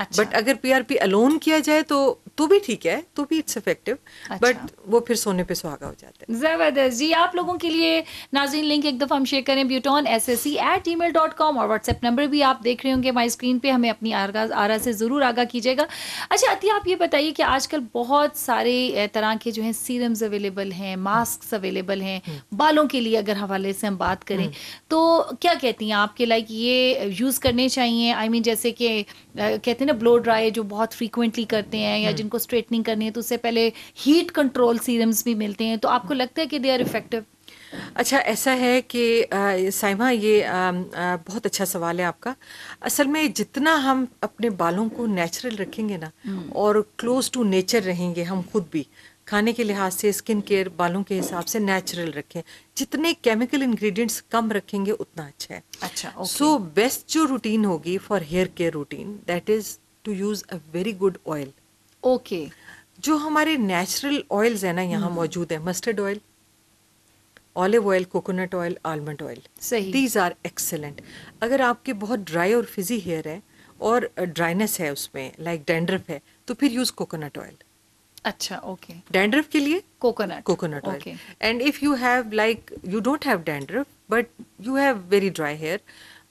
अच्छा। बट अगर पी आर पी अलोन किया जाए तो तो भी ठीक है तो भी इट्स इफेक्टिव अच्छा। बट वो फिर सोने पे सुहागा हो जाते हैं जबरदस्त जी आप लोगों के लिए नाजीन लिंक एक दफ़ा हम शेयर करें ब्यूटॉन S S C at email dot com और व्हाट्सएप नंबर भी आप देख रहे होंगे माई स्क्रीन पे हमें अपनी आरगा आरा से ज़रूर आगा कीजिएगा अच्छा अति आप ये बताइए कि आजकल बहुत सारे तरह के जो हैं सीरम्स अवेलेबल हैं मास्क अवेलेबल हैं हम्म। बालों के लिए अगर हवाले से हम बात करें हम्म। तो क्या कहती हैं आपके लाइक ये यूज़ करने चाहिए आई मीन जैसे कि कहते हैं हैं ना ब्लो ड्राई जो बहुत फ्रीक्वेंटली करते हैं या hmm. जिनको स्ट्रेटनिंग करनी है तो उससे पहले हीट कंट्रोल सीरम्स भी मिलते हैं तो आपको लगता है कि दे आर इफेक्टिव अच्छा ऐसा है कि साइमा ये आ, आ, बहुत अच्छा सवाल है आपका असल में जितना हम अपने बालों को नेचुरल रखेंगे ना hmm. और क्लोज टू नेचर रहेंगे हम खुद भी खाने के लिहाज से स्किन केयर बालों के हिसाब से नेचुरल रखें जितने केमिकल इंग्रेडिएंट्स कम रखेंगे उतना अच्छा है अच्छा सो बेस्ट जो रूटीन होगी for hair care routine that is to use a very good oil okay जो हमारे नेचुरल ऑयल्स है ना यहाँ हम्म। मौजूद है mustard oil olive oil coconut oil almond oil सही दीज आर एक्सेलेंट अगर आपके बहुत ड्राई और फिजी हेयर है और ड्राइनेस है उसमें लाइक like डेंड्रफ है तो फिर यूज कोकोनट ऑयल अच्छा ओके डैंड्रफ के लिए coconut coconut oil and if you have like you don't have dandruff but you have very dry hair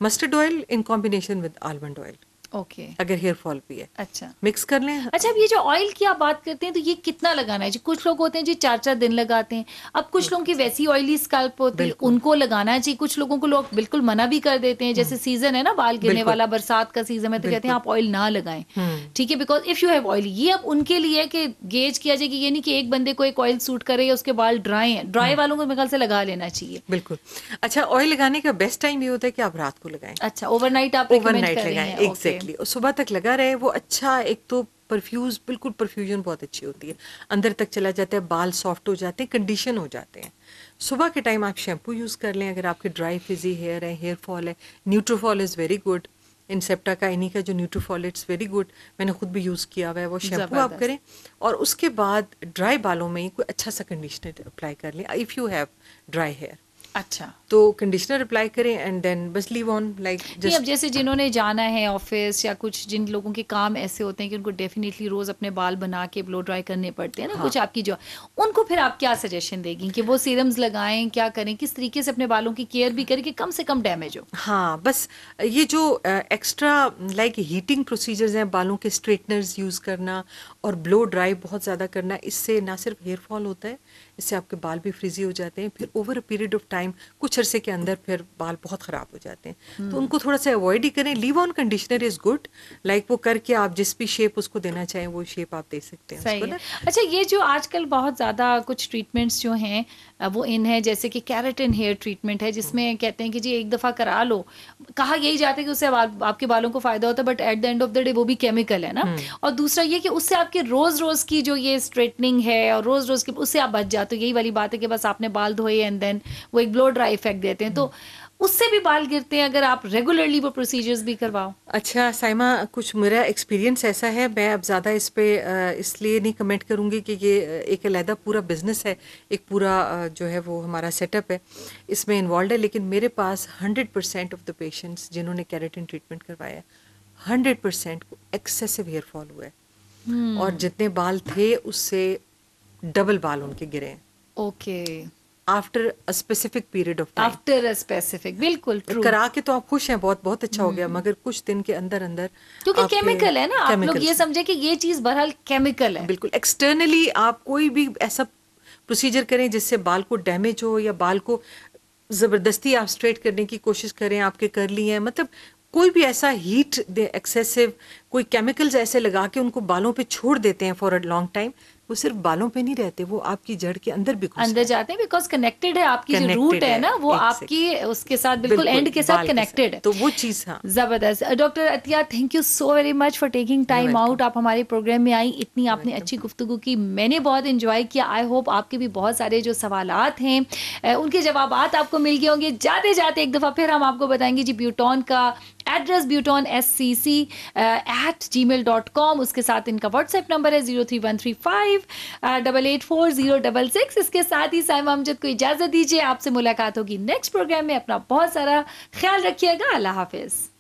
mustard oil in combination with almond oil okay okay. अगर hair fall भी है अच्छा mix कर लें अच्छा अब ये जो ऑयल की आप बात करते हैं तो ये कितना लगाना है जी कुछ लोग होते हैं जी चार चार दिन लगाते हैं अब कुछ लोगों की अच्छा। वैसी ऑयली स्कल्प होती है उनको लगाना चाहिए कुछ लोगों को लोग बिल्कुल मना भी कर देते हैं हम्म। जैसे सीजन है ना बाल गिरने वाला बरसात का सीजन है तो कहते हैं आप ऑयल ना लगाए हम्म। ठीक है because if you have oil ये अब उनके लिए है कि गेज किया जाए कि ये नहीं कि एक बंदे को एक ऑयल सूट करे या उसके बाल ड्राई है ड्राई वालों को मेरे ख्याल से लगा लेना चाहिए बिल्कुल अच्छा ऑयल लगाने का बेस्ट टाइम ये होता है कि आप रात को लगाए अच्छा ओवरनाइट आप ओवरनाइट लगाए एग्जैक्टली एग्जैक्टली और सुबह तक लगा रहे वो अच्छा एक तो परफ्यूज बिल्कुल परफ्यूजन बहुत अच्छी होती है अंदर तक चला जाता है बाल सॉफ्ट हो जाते हैं कंडीशन हो जाते हैं सुबह के टाइम आप शैम्पू यूज़ कर लें अगर आपके ड्राई फिजी हेयर है हेयर फॉल है न्यूट्रोफॉल इज़ वेरी गुड इनसेप्टा का इन्हीं का जो न्यूट्रोफॉल इट्स वेरी गुड मैंने खुद भी यूज़ किया हुआ है वो शैम्पू आप करें और उसके बाद ड्राई बालों में कोई अच्छा सा कंडीशनर अप्लाई कर लें if you have dry hair अच्छा तो कंडीशनर अप्लाई करें एंड देन बस लीव ऑन लाइक अब जैसे जिन्होंने जाना है ऑफिस या कुछ जिन लोगों के काम ऐसे होते हैं कि उनको डेफिनेटली रोज अपने बाल बना के ब्लो ड्राई करने पड़ते हैं ना हाँ. कुछ आपकी जो उनको फिर आप क्या सजेशन देगी कि वो सीरम्स लगाएं क्या करें किस तरीके से अपने बालों की केयर भी करें कि कम से कम डैमेज हो हाँ बस ये जो एक्स्ट्रा लाइक हीटिंग प्रोसीजर्स हैं बालों के स्ट्रेटनर्स यूज़ करना और ब्लो ड्राई बहुत ज़्यादा करना इससे ना सिर्फ हेयर फॉल होता है इससे आपके बाल भी फ्रिजी हो जाते हैं फिर over a period of time कुछ अरसे के अंदर फिर बाल बहुत ख़राब हो जाते हैं तो हम्म। उनको थोड़ा सा अवॉइड ही करें leave on conditioner is good like वो करके आप जिस भी शेप उसको देना चाहें वो शेप आप दे सकते हैं सही है। अच्छा ये जो आजकल बहुत ज़्यादा कुछ ट्रीटमेंट्स जो हैं वो इन है जैसे कि कैरेटिन हेयर ट्रीटमेंट है जिसमें कहते हैं कि जी एक दफ़ा करा लो कहा यही जाता है कि उससे आपके बालों को फ़ायदा होता है but at the end of the day वो भी केमिकल है ना हम्म। और दूसरा ये कि उससे आपके रोज़ रोज़ की जो ये स्ट्रेटनिंग है और रोज़ रोज़ की उससे आप बच जाते तो यही वाली बात है कि बस आपने बाल धोए एंड देन वो एक ब्लो ड्राई इफेक्ट देते हैं तो उससे भी बाल गिरते हैं अगर आप रेगुलरली वो प्रोसीजर्स भी करवाओ अच्छा साइमा कुछ मेरा एक्सपीरियंस ऐसा है मैं अब ज़्यादा इस पर इसलिए नहीं कमेंट करूँगी कि ये एक अलहदा पूरा बिजनेस है एक पूरा जो है वो हमारा सेटअप है इसमें इन्वॉल्व है लेकिन मेरे पास hundred percent of the patients जिन्होंने कैरेटिन ट्रीटमेंट करवाया हंड्रेड परसेंट को एक्सेसिव हेयर फॉल हुआ है हम्म। और जितने बाल थे उससे डबल बाल उनके गिरे okay after a specific period of time after a specific बिल्कुल ट्रू करा के तो आप खुश हैं बहुत बहुत अच्छा हो गया हम्म। मगर कुछ दिन के अंदर अंदर क्योंकि केमिकल है ना आप लोग ये समझे कि ये चीज बहरहाल केमिकल है बिल्कुल एक्सटर्नली आप कोई भी ऐसा प्रोसीजर करें जिससे बाल को डैमेज हो या बाल को ज़बरदस्ती आप स्ट्रेट करने की कोशिश करें आपके कर लिए हैं मतलब कोई भी ऐसा हीट एक्सेसिव कोई केमिकल्स ऐसे लगा के उनको बालों पे छोड़ देते हैं फॉर अ लॉन्ग टाइम वो सिर्फ बालों पे नहीं रहते वो आपकी जड़ के अंदर भी अंदर जाते हैं बिकॉज कनेक्टेड है आपकी connected जो रूट है, है ना वो आपकी उसके साथ बिल्कुल एंड के साथ कनेक्टेड है तो वो चीज हाँ जबरदस्त doctor Atiya thank you so very much for taking time out आप हमारे प्रोग्राम में आई इतनी आपने अच्छी गुफ्तु की मैंने बहुत इंजॉय किया आई होप आपके भी बहुत सारे जो सवाल हैं उनके जवाब आपको मिल गए होंगे जाते जाते एक दफ़ा फिर हम आपको बताएंगे जी ब्यूटॉन का एड्रेस ब्यूटॉन S C C at ji mail dot com उसके साथ इनका व्हाट्सएप नंबर है zero three one three five double eight four zero double six इसके साथ ही साइमा अमजद को इजाज़त दीजिए आपसे मुलाकात होगी नेक्स्ट प्रोग्राम में अपना बहुत सारा ख्याल रखिएगा अल्लाह हाफिज़